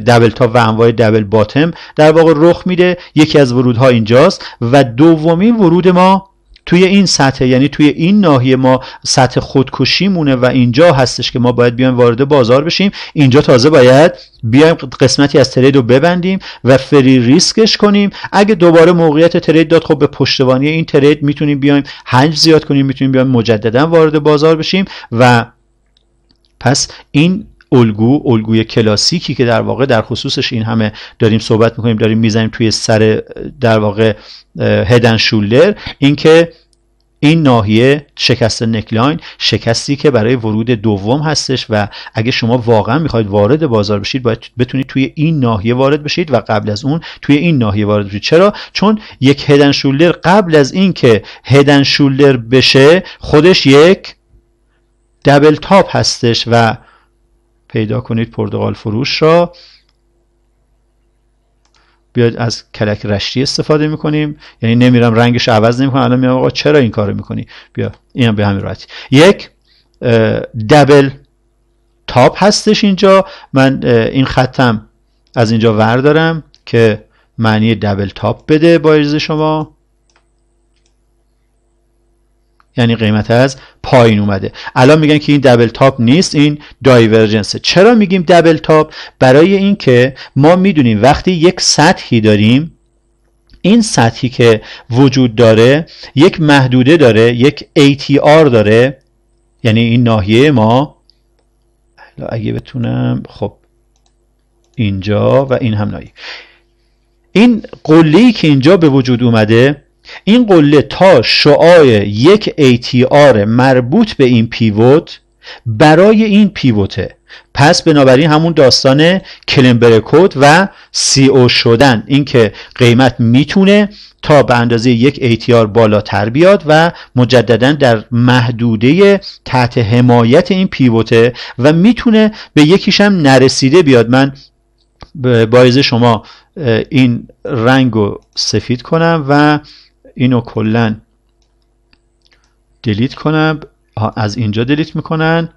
دبل تا و انواع دبل باتم در واقع رخ میده یکی از ورودها اینجاست و دومین ورود ما توی این سطح یعنی توی این ناحیه ما سطح خودکشی مونه و اینجا هستش که ما باید بیایم وارد بازار بشیم اینجا تازه باید بیایم قسمتی از ترید رو ببندیم و فری ریسکش کنیم اگه دوباره موقعیت ترید داد خب به پشتوانی این ترید میتونیم بیایم هنج زیاد کنیم میتونیم بیایم مجددا وارد بازار بشیم و پس این الگو الگوی کلاسیکی که در واقع در خصوصش این همه داریم صحبت میکنیم داریم میزنیم توی سر در واقع هدن شولر اینکه این ناحیه شکست نکلاین شکستی که برای ورود دوم هستش و اگه شما واقعا میخواید وارد بازار بشید باید بتونید توی این ناحیه وارد بشید و قبل از اون توی این ناحیه وارد بشید چرا چون یک هدن شولدر قبل از اینکه هدن شولر بشه خودش یک دبل تاپ هستش و پیدا کنید پرتغال فروش را بیاید از کلک رشتی استفاده میکنیم یعنی نمیرم رنگش عوض نمیکنم الان میام آقا چرا این کارو میکنی بیا هم به همین راحتی یک دبل تاپ هستش اینجا من این خطم از اینجا وردارم که معنی دبل تاپ بده با اجازه شما یعنی قیمت از پایین اومده الان میگن که این دبل تاپ نیست این دایورجنسه چرا میگیم دبل تاپ برای اینکه ما میدونیم وقتی یک سطحی داریم این سطحی که وجود داره یک محدوده داره یک ATR داره یعنی این ناحیه ما اگه بتونم خب اینجا و این هم ناحیه این قله که اینجا به وجود اومده این قله تا شعاع یک ATR مربوط به این پیوت برای این پیوته پس بنابراین همون داستان کلمبرکوت و سی او شدن اینکه قیمت میتونه تا به اندازه یک ATR بالاتر بیاد و مجددا در محدوده تحت حمایت این پیوته و میتونه به یکیشم نرسیده بیاد من با شما این رنگ رو سفید کنم و اینو کلا دلیت کنم از اینجا دلیت میکنن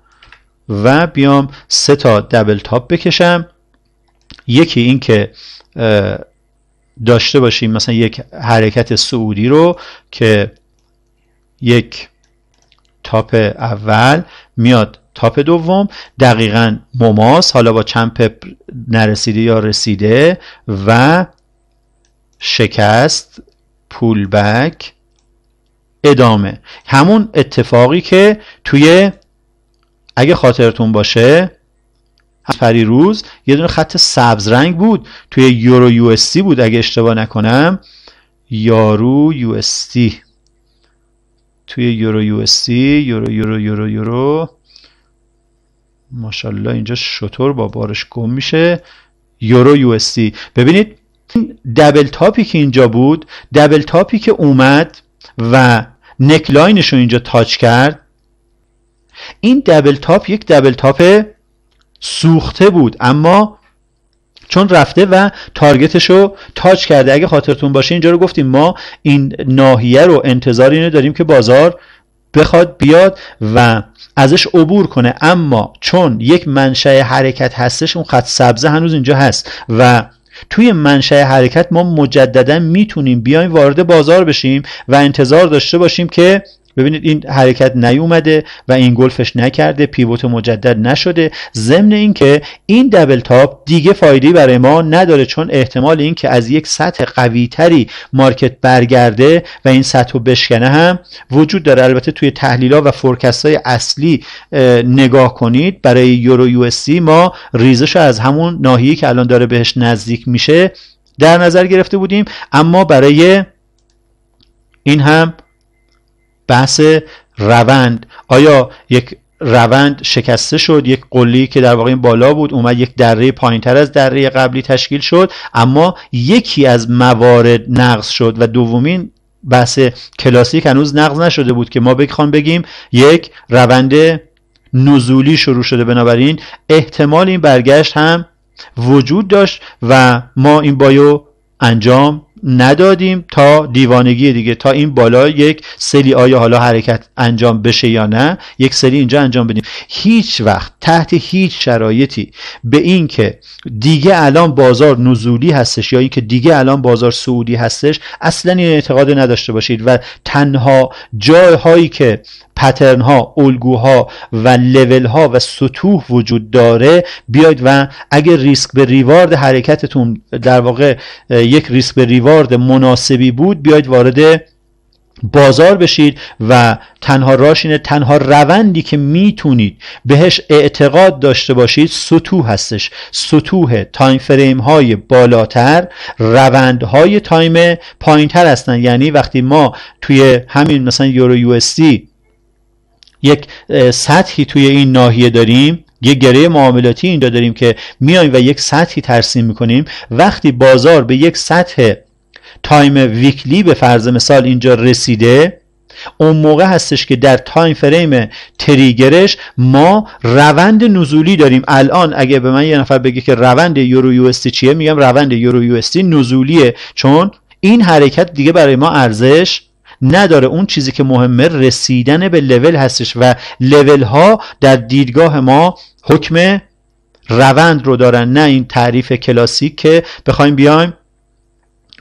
و بیام سه تا دبل تاپ بکشم یکی این که داشته باشیم مثلا یک حرکت سعودی رو که یک تاپ اول میاد تاپ دوم دقیقا مماس حالا با چند پپ نرسیده یا رسیده و شکست بک ادامه همون اتفاقی که توی اگه خاطرتون باشه روز یه دونه خط سبز رنگ بود توی یورو یو اس بود اگه اشتباه نکنم یارو یو اس توی یورو یو اس یورو یورو یورو یورو ماشاءالله اینجا شطور با بارش گم میشه یورو یو اس ببینید این دبل تاپی که اینجا بود دبل تاپی که اومد و نکلاینش رو اینجا تاچ کرد این دبل تاپ یک دبل تاپ سوخته بود اما چون رفته و تارگتش رو تاچ کرده اگه خاطرتون باشه اینجا رو گفتیم ما این ناحیه رو انتظار اینو داریم که بازار بخواد بیاد و ازش عبور کنه اما چون یک منشأ حرکت هستش اون خط سبزه هنوز اینجا هست و توی منشأ حرکت ما مجددا میتونیم بیایم وارد بازار بشیم و انتظار داشته باشیم که ببینید این حرکت نیومده و این گلفش نکرده پیوت مجدد نشده ضمن اینکه این دبل تاپ دیگه فایدی برای ما نداره چون احتمال اینکه از یک سطح قویتری مارکت برگرده و این سطح بشکنه هم وجود داره البته توی تحلیل ها و فورکست های اصلی نگاه کنید برای یورو یو ما ریزش از همون ناحیه که الان داره بهش نزدیک میشه در نظر گرفته بودیم اما برای این هم بحث روند آیا یک روند شکسته شد یک قلی که در واقع این بالا بود اومد یک دره پایینتر از دره قبلی تشکیل شد اما یکی از موارد نقص شد و دومین بحث کلاسیک هنوز نقض نشده بود که ما بخوام بگیم یک روند نزولی شروع شده بنابراین احتمال این برگشت هم وجود داشت و ما این بایو انجام ندادیم تا دیوانگی دیگه تا این بالا یک سلی آیا حالا حرکت انجام بشه یا نه یک سری اینجا انجام بدیم هیچ وقت تحت هیچ شرایطی به این که دیگه الان بازار نزولی هستش یا اینکه دیگه الان بازار سعودی هستش اصلا این اعتقاد نداشته باشید و تنها جایهایی که پترن ها الگوها و لول ها و سطوح وجود داره بیاید و اگر ریسک به ریوارد حرکتتون در واقع یک ریسک به ریوارد مناسبی بود بیاید وارد بازار بشید و تنها راشینه تنها روندی که میتونید بهش اعتقاد داشته باشید سطوح هستش سطوح تایم فریم های بالاتر روند های تایم پایین تر هستن یعنی وقتی ما توی همین مثلا یورو یو اس دی یک سطحی توی این ناحیه داریم یه گره معاملاتی اینجا داریم که میایم و یک سطحی ترسیم میکنیم وقتی بازار به یک سطح تایم ویکلی به فرض مثال اینجا رسیده اون موقع هستش که در تایم فریم تریگرش ما روند نزولی داریم الان اگه به من یه نفر بگه که روند یورو یو چیه میگم روند یورو یو نزولیه چون این حرکت دیگه برای ما ارزش نداره اون چیزی که مهمه رسیدن به لول هستش و لول ها در دیدگاه ما حکم روند رو دارن نه این تعریف کلاسیک که بخوایم بیایم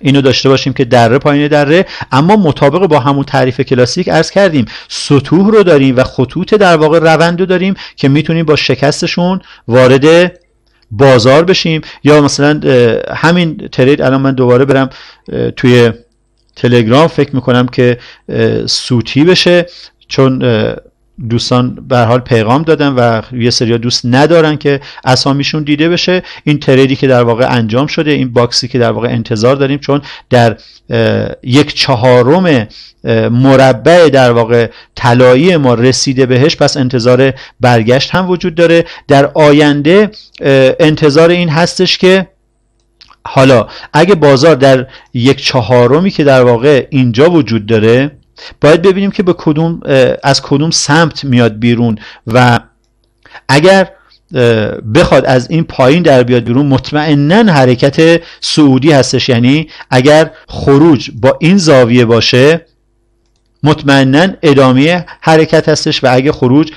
اینو داشته باشیم که دره پایین دره اما مطابق با همون تعریف کلاسیک عرض کردیم سطوح رو داریم و خطوط در واقع روند رو داریم که میتونیم با شکستشون وارد بازار بشیم یا مثلا همین ترید الان من دوباره برم توی تلگرام فکر میکنم که سوتی بشه چون دوستان به حال پیغام دادن و یه سری دوست ندارن که اسامیشون دیده بشه این تریدی که در واقع انجام شده این باکسی که در واقع انتظار داریم چون در یک چهارم مربع در واقع طلایی ما رسیده بهش پس انتظار برگشت هم وجود داره در آینده انتظار این هستش که حالا اگه بازار در یک چهارمی که در واقع اینجا وجود داره باید ببینیم که به کدوم از کدوم سمت میاد بیرون و اگر بخواد از این پایین در بیاد بیرون مطمئنا حرکت سعودی هستش یعنی اگر خروج با این زاویه باشه مطمئنا ادامه حرکت هستش و اگه خروج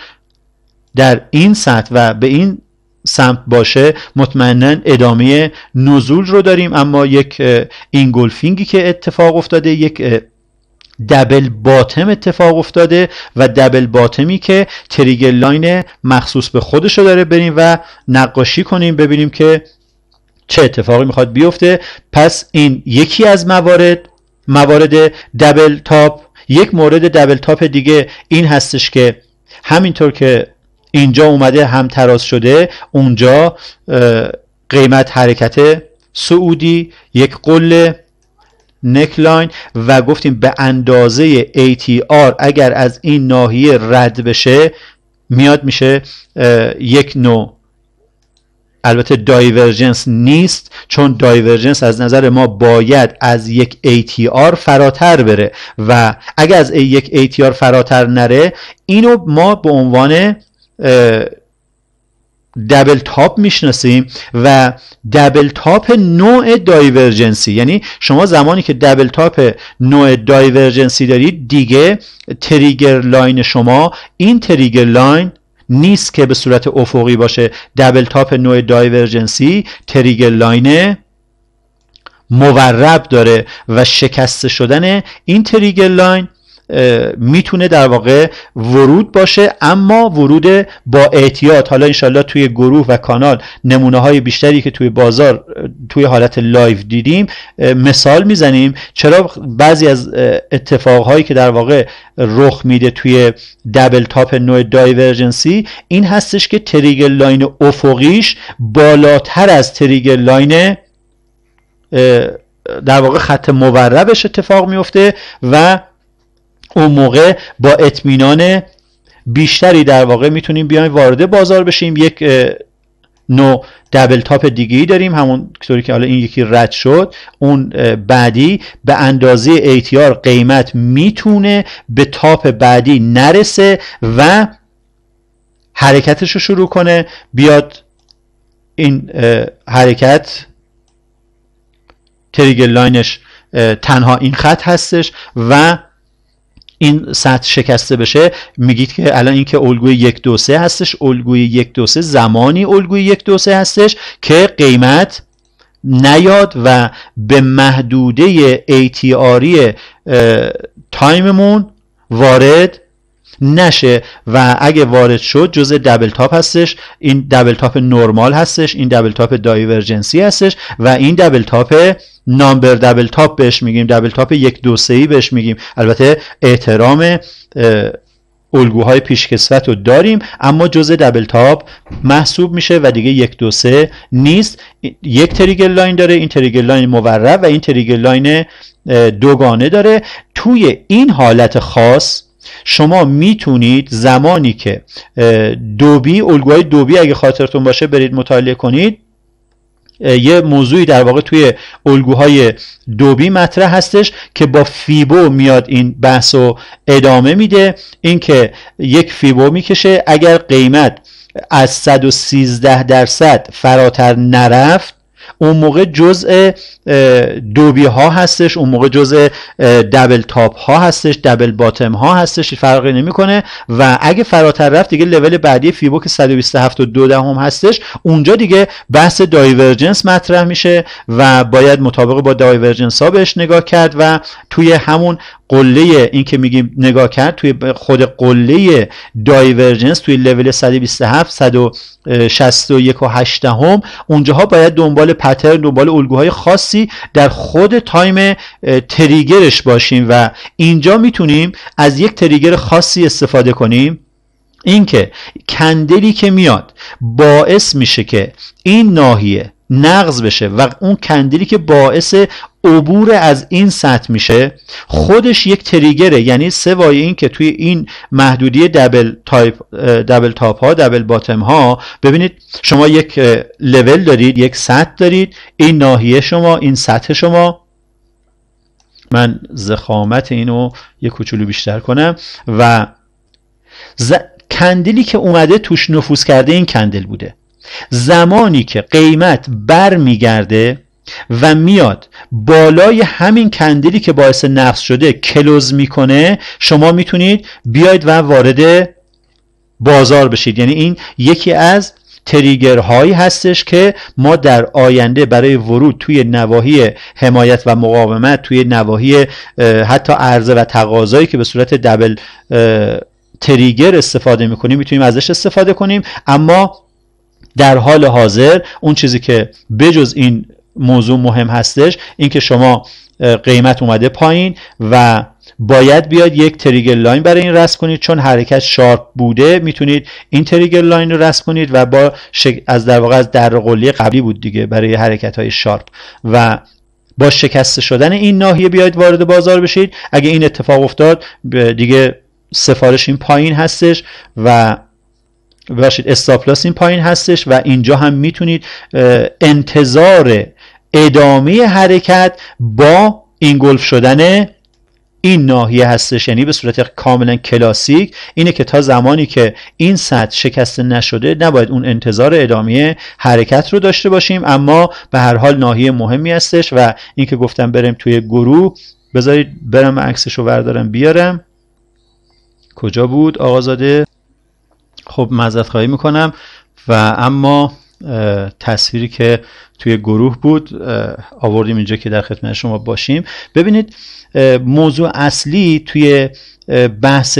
در این سطح و به این سمت باشه مطمئنا ادامه نزول رو داریم اما یک اینگولفینگی که اتفاق افتاده یک دبل باتم اتفاق افتاده و دبل باتمی که تریگر لاین مخصوص به خودش رو داره بریم و نقاشی کنیم ببینیم که چه اتفاقی میخواد بیفته پس این یکی از موارد موارد دبل تاپ یک مورد دبل تاپ دیگه این هستش که همینطور که اینجا اومده هم تراز شده اونجا قیمت حرکت سعودی یک قل نکلاین و گفتیم به اندازه ATR اگر از این ناحیه رد بشه میاد میشه یک نوع البته دایورجنس نیست چون دایورجنس از نظر ما باید از یک ATR فراتر بره و اگر از یک ATR فراتر نره اینو ما به عنوان دبل تاپ میشناسیم و دبل تاپ نوع دایورجنسی یعنی شما زمانی که دبل تاپ نوع دایورجنسی دارید دیگه تریگر لاین شما این تریگر لاین نیست که به صورت افقی باشه دبل تاپ نوع دایورجنسی تریگر لاین مورب داره و شکست شدن این تریگر لاین میتونه در واقع ورود باشه اما ورود با احتیاط حالا انشالله توی گروه و کانال نمونه های بیشتری که توی بازار توی حالت لایف دیدیم مثال میزنیم چرا بعضی از اتفاقهایی که در واقع رخ میده توی دبل تاپ نوع دایورجنسی این هستش که تریگر لاین افقیش بالاتر از تریگر لاین در واقع خط موربش اتفاق میفته و اون موقع با اطمینان بیشتری در واقع میتونیم بیایم وارد بازار بشیم یک نوع دبل تاپ دیگه ای داریم همون طوری که حالا این یکی رد شد اون بعدی به اندازه ایتیار قیمت میتونه به تاپ بعدی نرسه و حرکتش رو شروع کنه بیاد این حرکت تریگل لاینش تنها این خط هستش و این سطح شکسته بشه میگید که الان اینکه الگوی یک دو سه هستش الگوی یک دو سه زمانی الگوی یک دو سه هستش که قیمت نیاد و به محدوده ATRی تایممون وارد نشه و اگه وارد شد جزء دبل تاپ هستش این دبل تاپ نرمال هستش این دبل تاپ دایورجنسی هستش و این دبل تاپ نامبر دبل تاپ بهش میگیم دبل تاپ یک دو سهی بهش میگیم البته احترام الگوهای پیشکسوت رو داریم اما جزء دبل تاپ محسوب میشه و دیگه یک دو سه نیست یک تریگل لاین داره این تریگل لاین مورب و این تریگل لاین دوگانه داره توی این حالت خاص شما میتونید زمانی که دوبی الگوهای دوبی اگه خاطرتون باشه برید مطالعه کنید یه موضوعی در واقع توی الگوهای دوبی مطرح هستش که با فیبو میاد این بحث رو ادامه میده اینکه یک فیبو میکشه اگر قیمت از 113 درصد فراتر نرفت اون موقع جزء دوبی ها هستش اون موقع جزء دبل تاپ ها هستش دبل باتم ها هستش فرقی نمیکنه و اگه فراتر رفت دیگه لول بعدی فیبوک که 127 و دهم هستش اونجا دیگه بحث دایورجنس مطرح میشه و باید مطابق با دایورجنس ها بهش نگاه کرد و توی همون قله این که میگیم نگاه کرد توی خود قله دایورجنس توی لول 127 161 و 8 هم اونجاها باید دنبال پترن دنبال الگوهای خاصی در خود تایم تریگرش باشیم و اینجا میتونیم از یک تریگر خاصی استفاده کنیم اینکه کندلی که میاد باعث میشه که این ناحیه نقض بشه و اون کندلی که باعث عبور از این سطح میشه خودش یک تریگره یعنی سوای این که توی این محدودی دبل تایپ دبل تاپ ها دبل باتم ها ببینید شما یک لول دارید یک سطح دارید این ناحیه شما این سطح شما من زخامت اینو یه کوچولو بیشتر کنم و ز... که اومده توش نفوذ کرده این کندل بوده زمانی که قیمت بر میگرده و میاد بالای همین کندلی که باعث نقص شده کلوز میکنه شما میتونید بیاید و وارد بازار بشید یعنی این یکی از تریگر هایی هستش که ما در آینده برای ورود توی نواحی حمایت و مقاومت توی نواحی حتی عرضه و تقاضایی که به صورت دبل تریگر استفاده میکنیم میتونیم ازش استفاده کنیم اما در حال حاضر اون چیزی که بجز این موضوع مهم هستش اینکه شما قیمت اومده پایین و باید بیاد یک تریگر لاین برای این رسم کنید چون حرکت شارپ بوده میتونید این تریگر لاین رو رسم کنید و با شک... از در واقع از در قلی قبلی بود دیگه برای حرکت های شارپ و با شکست شدن این ناحیه بیاید وارد بازار بشید اگه این اتفاق افتاد دیگه سفارش این پایین هستش و و استاپلاس این پایین هستش و اینجا هم میتونید انتظار ادامه حرکت با این گلف شدن این ناحیه هستش یعنی به صورت کاملا کلاسیک اینه که تا زمانی که این سطح شکسته نشده نباید اون انتظار ادامه حرکت رو داشته باشیم اما به هر حال ناحیه مهمی هستش و اینکه گفتم بریم توی گروه بذارید برم عکسش رو بردارم بیارم کجا بود آقازاده خب مذت خواهی میکنم و اما تصویری که توی گروه بود آوردیم اینجا که در خدمت شما باشیم ببینید موضوع اصلی توی بحث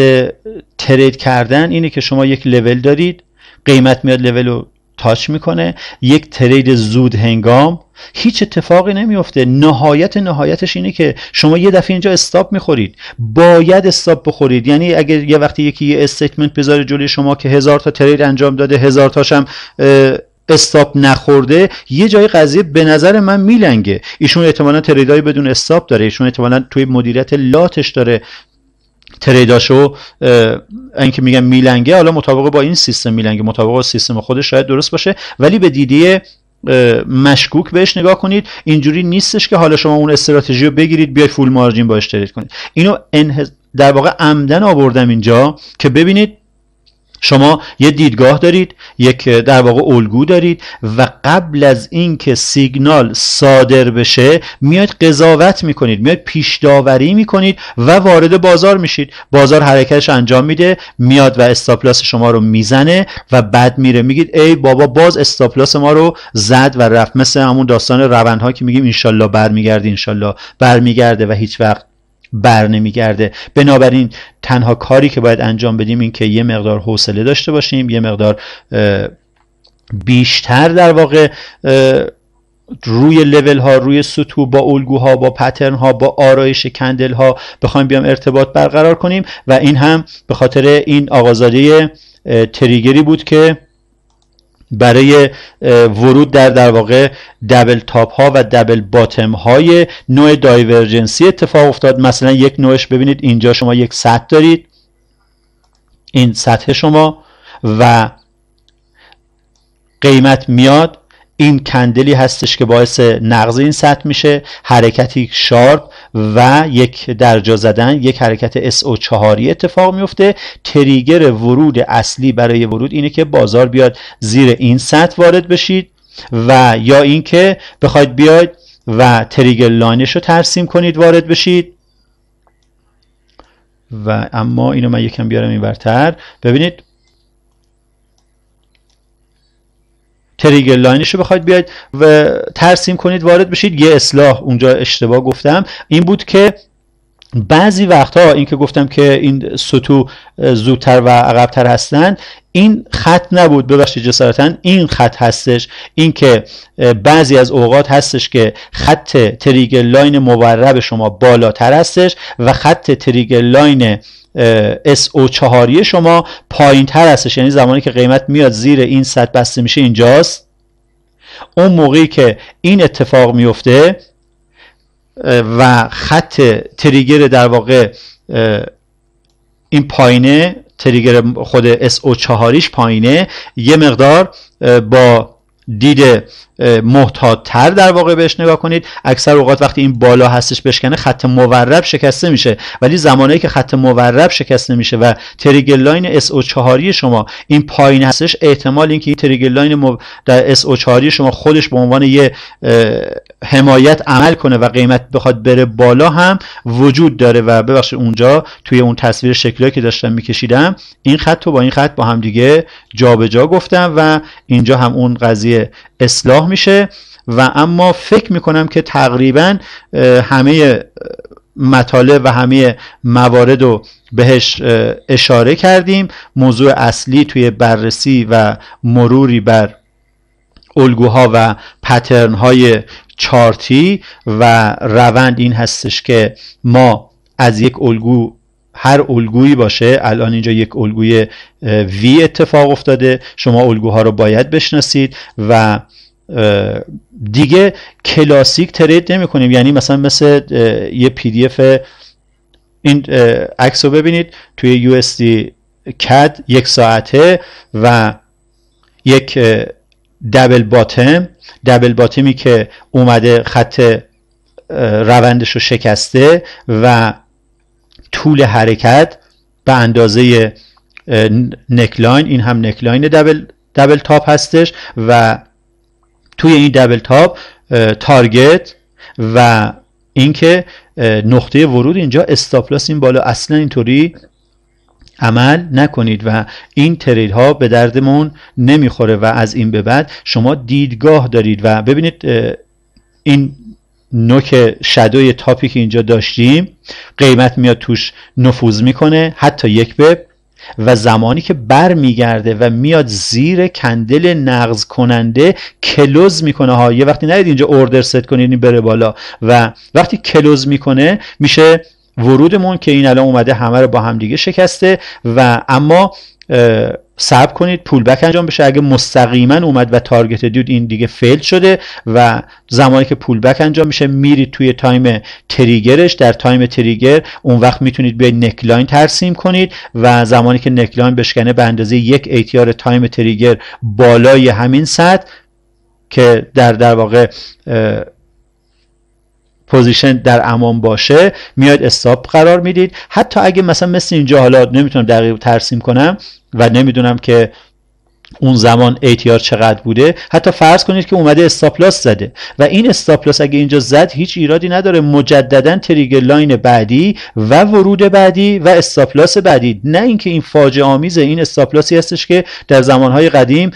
ترید کردن اینه که شما یک لول دارید قیمت میاد لول رو تاچ میکنه یک ترید زود هنگام هیچ اتفاقی نمیفته نهایت نهایتش اینه که شما یه دفعه اینجا استاپ میخورید باید استاپ بخورید یعنی اگر یه وقتی یکی یه استیتمنت بذاره جلوی شما که هزار تا ترید انجام داده هزار تاشم استاپ نخورده یه جای قضیه به نظر من میلنگه ایشون احتمالا تریدای بدون استاپ داره ایشون احتمالا توی مدیریت لاتش داره تریداشو اینکه میگن میلنگه حالا مطابق با این سیستم میلنگه مطابق با سیستم خودش شاید درست باشه ولی به دیدی مشکوک بهش نگاه کنید اینجوری نیستش که حالا شما اون استراتژی رو بگیرید بیاید فول مارجین باش ترید کنید اینو در واقع عمدن آوردم اینجا که ببینید شما یه دیدگاه دارید یک در واقع الگو دارید و قبل از اینکه سیگنال صادر بشه میاد قضاوت میکنید میاد پیش داوری میکنید و وارد بازار میشید بازار حرکتش انجام میده میاد و استاپلاس شما رو میزنه و بعد میره میگید ای بابا باز استاپلاس ما رو زد و رفت مثل همون داستان روندها که میگیم انشالله برمیگرده انشالله برمیگرده و هیچ وقت بر نمیگرده بنابراین تنها کاری که باید انجام بدیم این که یه مقدار حوصله داشته باشیم یه مقدار بیشتر در واقع روی لول ها روی سطوح با الگوها با پترن ها با آرایش کندل ها بخوایم بیام ارتباط برقرار کنیم و این هم به خاطر این آغازاده تریگری بود که برای ورود در در واقع دبل تاپ ها و دبل باتم های نوع دایورجنسی اتفاق افتاد مثلا یک نوعش ببینید اینجا شما یک سطح دارید این سطح شما و قیمت میاد این کندلی هستش که باعث نقض این سطح میشه حرکتی شارپ و یک درجا زدن یک حرکت SO4 اتفاق میفته تریگر ورود اصلی برای ورود اینه که بازار بیاد زیر این سطح وارد بشید و یا اینکه بخواید بیاید و تریگر لاینش رو ترسیم کنید وارد بشید و اما اینو من یکم بیارم این برتر ببینید تریگر لاینش رو بخواید بیاید و ترسیم کنید وارد بشید یه اصلاح اونجا اشتباه گفتم این بود که بعضی وقتها این که گفتم که این ستو زودتر و عقبتر هستند این خط نبود ببخشید جسارتا این خط هستش این که بعضی از اوقات هستش که خط تریگر لاین مورب شما بالاتر هستش و خط تریگر لاین SO4 شما پایین تر هستش یعنی زمانی که قیمت میاد زیر این صد بسته میشه اینجاست اون موقعی که این اتفاق میفته و خط تریگر در واقع این پایینه تریگر خود SO4 پایینه یه مقدار با دید محتاطتر در واقع بهش نگاه کنید اکثر اوقات وقتی این بالا هستش بشکنه خط مورب شکسته میشه ولی زمانی که خط مورب شکسته میشه و تریگر لاین او 4 شما این پایین هستش احتمال اینکه این تریگر لاین در او 4 شما خودش به عنوان یه حمایت عمل کنه و قیمت بخواد بره بالا هم وجود داره و ببخشید اونجا توی اون تصویر شکلی که داشتم میکشیدم این خط رو با این خط با هم دیگه جابجا جا گفتم و اینجا هم اون قضیه اصلاح میشه و اما فکر میکنم که تقریبا همه مطالب و همه موارد رو بهش اشاره کردیم موضوع اصلی توی بررسی و مروری بر الگوها و پترن های چارتی و روند این هستش که ما از یک الگو هر الگویی باشه الان اینجا یک الگوی وی اتفاق افتاده شما الگوها رو باید بشناسید و دیگه کلاسیک ترید نمی کنیم یعنی مثلا مثل یه پی دی اف این عکس رو ببینید توی یو اس کد یک ساعته و یک دبل باتم دبل باتمی که اومده خط روندش رو شکسته و طول حرکت به اندازه نکلاین این هم نکلاین دبل, دبل تاپ هستش و توی این دبل تاپ تارگت و اینکه نقطه ورود اینجا استاپلاس این بالا اصلا اینطوری عمل نکنید و این ترید ها به دردمون نمیخوره و از این به بعد شما دیدگاه دارید و ببینید این نوک شدوی تاپی که اینجا داشتیم قیمت میاد توش نفوذ میکنه حتی یک به و زمانی که بر میگرده و میاد زیر کندل نقض کننده کلوز میکنه ها یه وقتی ندید اینجا اوردر ست کنید این بره بالا و وقتی کلوز میکنه میشه ورودمون که این الان اومده همه رو با همدیگه شکسته و اما صبر کنید پول بک انجام بشه اگه مستقیما اومد و تارگت دید این دیگه فیل شده و زمانی که پول بک انجام میشه میرید توی تایم تریگرش در تایم تریگر اون وقت میتونید به نکلاین ترسیم کنید و زمانی که نکلاین بشکنه به اندازه یک ایتیار تایم تریگر بالای همین سطح که در در واقع پوزیشن در امان باشه میاد استاپ قرار میدید حتی اگه مثلا مثل اینجا حالا نمیتونم دقیق ترسیم کنم و نمیدونم که اون زمان ATR چقدر بوده حتی فرض کنید که اومده استاپلاس زده و این استاپلاس اگه اینجا زد هیچ ایرادی نداره مجددا تریگر لاین بعدی و ورود بعدی و استاپلاس بعدی نه اینکه این فاجعه آمیز این استاپلاسی هستش که در زمانهای قدیم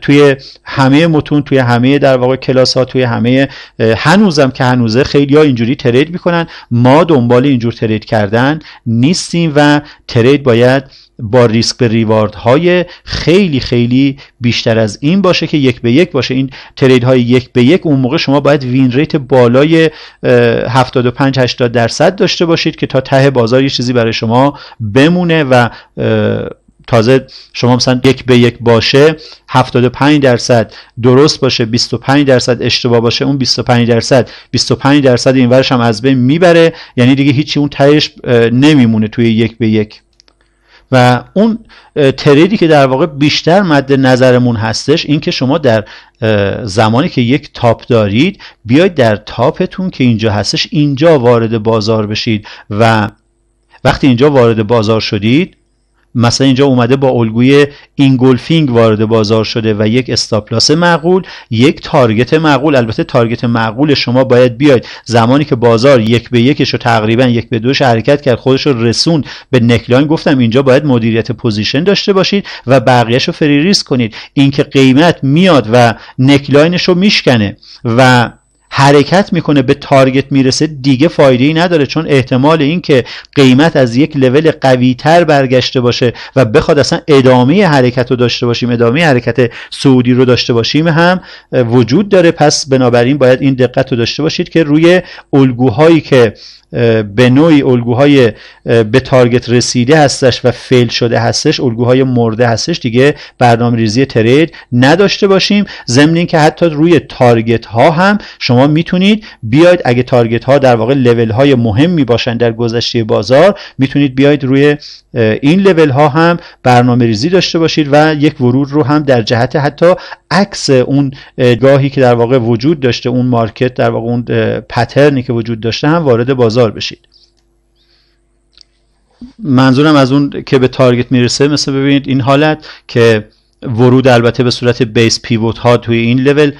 توی همه متون توی همه در واقع کلاس ها توی همه هنوزم که هنوزه خیلی ها اینجوری ترید میکنن ما دنبال اینجور ترید کردن نیستیم و ترید باید با ریسک به ریوارد های خیلی خیلی بیشتر از این باشه که یک به یک باشه این ترید های یک به یک اون موقع شما باید وین ریت بالای 75 80 درصد داشته باشید که تا ته بازار یه چیزی برای شما بمونه و تازه شما مثلا یک به یک باشه 75 درصد درست باشه 25 درصد اشتباه باشه اون 25 درصد 25 درصد این ورش هم از بین میبره یعنی دیگه هیچی اون تهش نمیمونه توی یک به یک و اون تریدی که در واقع بیشتر مد نظرمون هستش این که شما در زمانی که یک تاپ دارید بیاید در تاپتون که اینجا هستش اینجا وارد بازار بشید و وقتی اینجا وارد بازار شدید مثلا اینجا اومده با الگوی اینگولفینگ وارد بازار شده و یک استاپلاس معقول یک تارگت معقول البته تارگت معقول شما باید بیاید زمانی که بازار یک به یکش رو تقریبا یک به دوش حرکت کرد خودش رو رسوند به نکلاین گفتم اینجا باید مدیریت پوزیشن داشته باشید و بقیهش رو فری ریس کنید اینکه قیمت میاد و نکلاینش رو میشکنه و حرکت میکنه به تارگت میرسه دیگه فایده ای نداره چون احتمال اینکه قیمت از یک لول قوی تر برگشته باشه و بخواد اصلا ادامه حرکت رو داشته باشیم ادامه حرکت سعودی رو داشته باشیم هم وجود داره پس بنابراین باید این دقت رو داشته باشید که روی الگوهایی که به نوعی الگوهای به تارگت رسیده هستش و فیل شده هستش الگوهای مرده هستش دیگه برنامه ریزی ترید نداشته باشیم ضمن که حتی روی تارگت ها هم شما میتونید بیاید اگه تارگت ها در واقع لول های مهمی باشن در گذشته بازار میتونید بیاید روی این لول ها هم برنامه ریزی داشته باشید و یک ورود رو هم در جهت حتی عکس اون گاهی که در واقع وجود داشته اون مارکت در واقع اون پترنی که وجود داشته هم وارد بازار بشید منظورم از اون که به تارگت میرسه مثل ببینید این حالت که ورود البته به صورت بیس پیوت ها توی این لول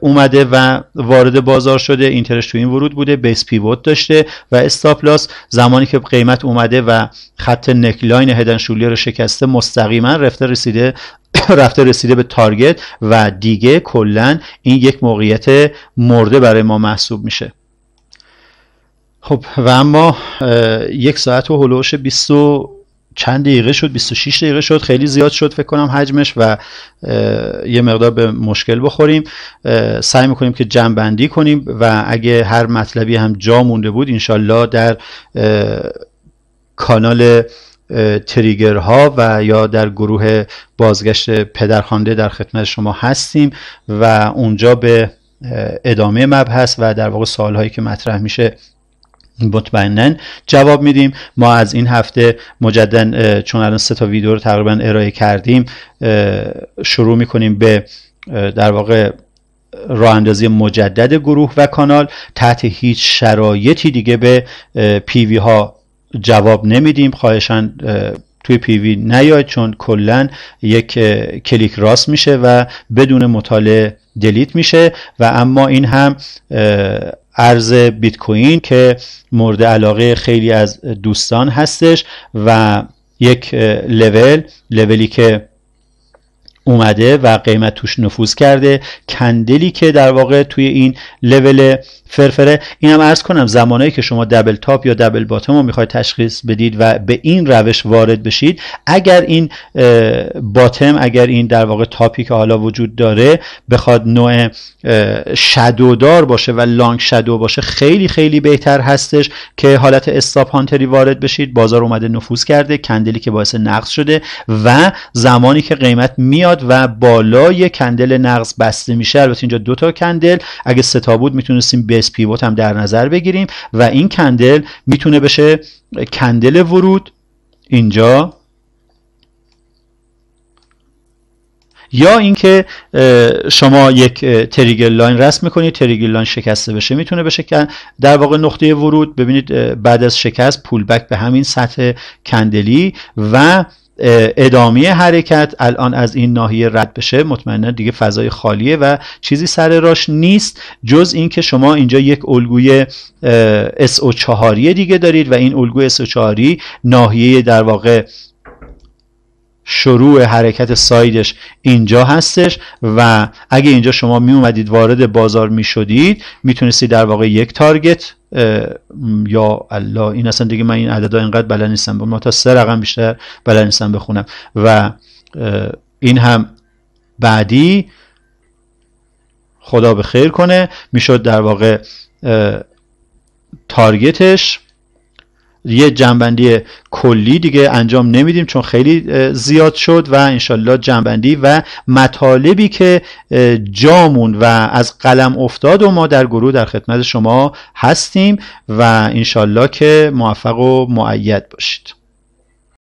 اومده و وارد بازار شده اینترش توی این ورود بوده بیس پیوت داشته و استاپلاس زمانی که قیمت اومده و خط نکلاین هدن شولی رو شکسته مستقیما رفته رسیده رفته رسیده به تارگت و دیگه کلا این یک موقعیت مرده برای ما محسوب میشه خب و اما یک ساعت و هلوش 20 چند دقیقه شد 26 دقیقه شد خیلی زیاد شد فکر کنم حجمش و یه مقدار به مشکل بخوریم سعی میکنیم که جمع کنیم و اگه هر مطلبی هم جا مونده بود انشالله در کانال تریگرها و یا در گروه بازگشت پدرخوانده در خدمت شما هستیم و اونجا به ادامه مبحث و در واقع هایی که مطرح میشه مطمئنا جواب میدیم ما از این هفته مجددا چون الان سه تا ویدیو رو تقریبا ارائه کردیم شروع میکنیم به در واقع راه اندازی مجدد گروه و کانال تحت هیچ شرایطی دیگه به پیوی ها جواب نمیدیم خواهشان توی پیوی نیاید چون کلا یک کلیک راست میشه و بدون مطالعه دلیت میشه و اما این هم ارز بیت کوین که مورد علاقه خیلی از دوستان هستش و یک لول لولی که اومده و قیمت توش نفوذ کرده کندلی که در واقع توی این لول فرفره اینم عرض کنم زمانایی که شما دبل تاپ یا دبل باتم رو میخواید تشخیص بدید و به این روش وارد بشید اگر این باتم اگر این در واقع تاپی که حالا وجود داره بخواد نوع شدودار باشه و لانگ شدو باشه خیلی خیلی بهتر هستش که حالت استاپ هانتری وارد بشید بازار اومده نفوذ کرده کندلی که باعث نقص شده و زمانی که قیمت میاد و بالای کندل نقض بسته میشه البته اینجا دو تا کندل اگه ستا بود میتونستیم بیس پیوت هم در نظر بگیریم و این کندل میتونه بشه کندل ورود اینجا یا اینکه شما یک تریگل لاین رسم میکنید تریگر لاین شکسته بشه میتونه بشه که در واقع نقطه ورود ببینید بعد از شکست پول بک به همین سطح کندلی و ادامه حرکت الان از این ناحیه رد بشه مطمئنا دیگه فضای خالیه و چیزی سر راش نیست جز اینکه شما اینجا یک الگوی SO4 دیگه دارید و این الگوی SO4 ناحیه در واقع شروع حرکت سایدش اینجا هستش و اگه اینجا شما می اومدید وارد بازار می شدید میتونستید در واقع یک تارگت یا الله این اصلا دیگه من این عددا اینقدر بلد نیستم ما تا سه رقم بیشتر بلد نیستم بخونم و این هم بعدی خدا به خیر کنه میشد در واقع تارگتش یه جنبندی کلی دیگه انجام نمیدیم چون خیلی زیاد شد و انشالله جنبندی و مطالبی که جامون و از قلم افتاد و ما در گروه در خدمت شما هستیم و انشالله که موفق و معید باشید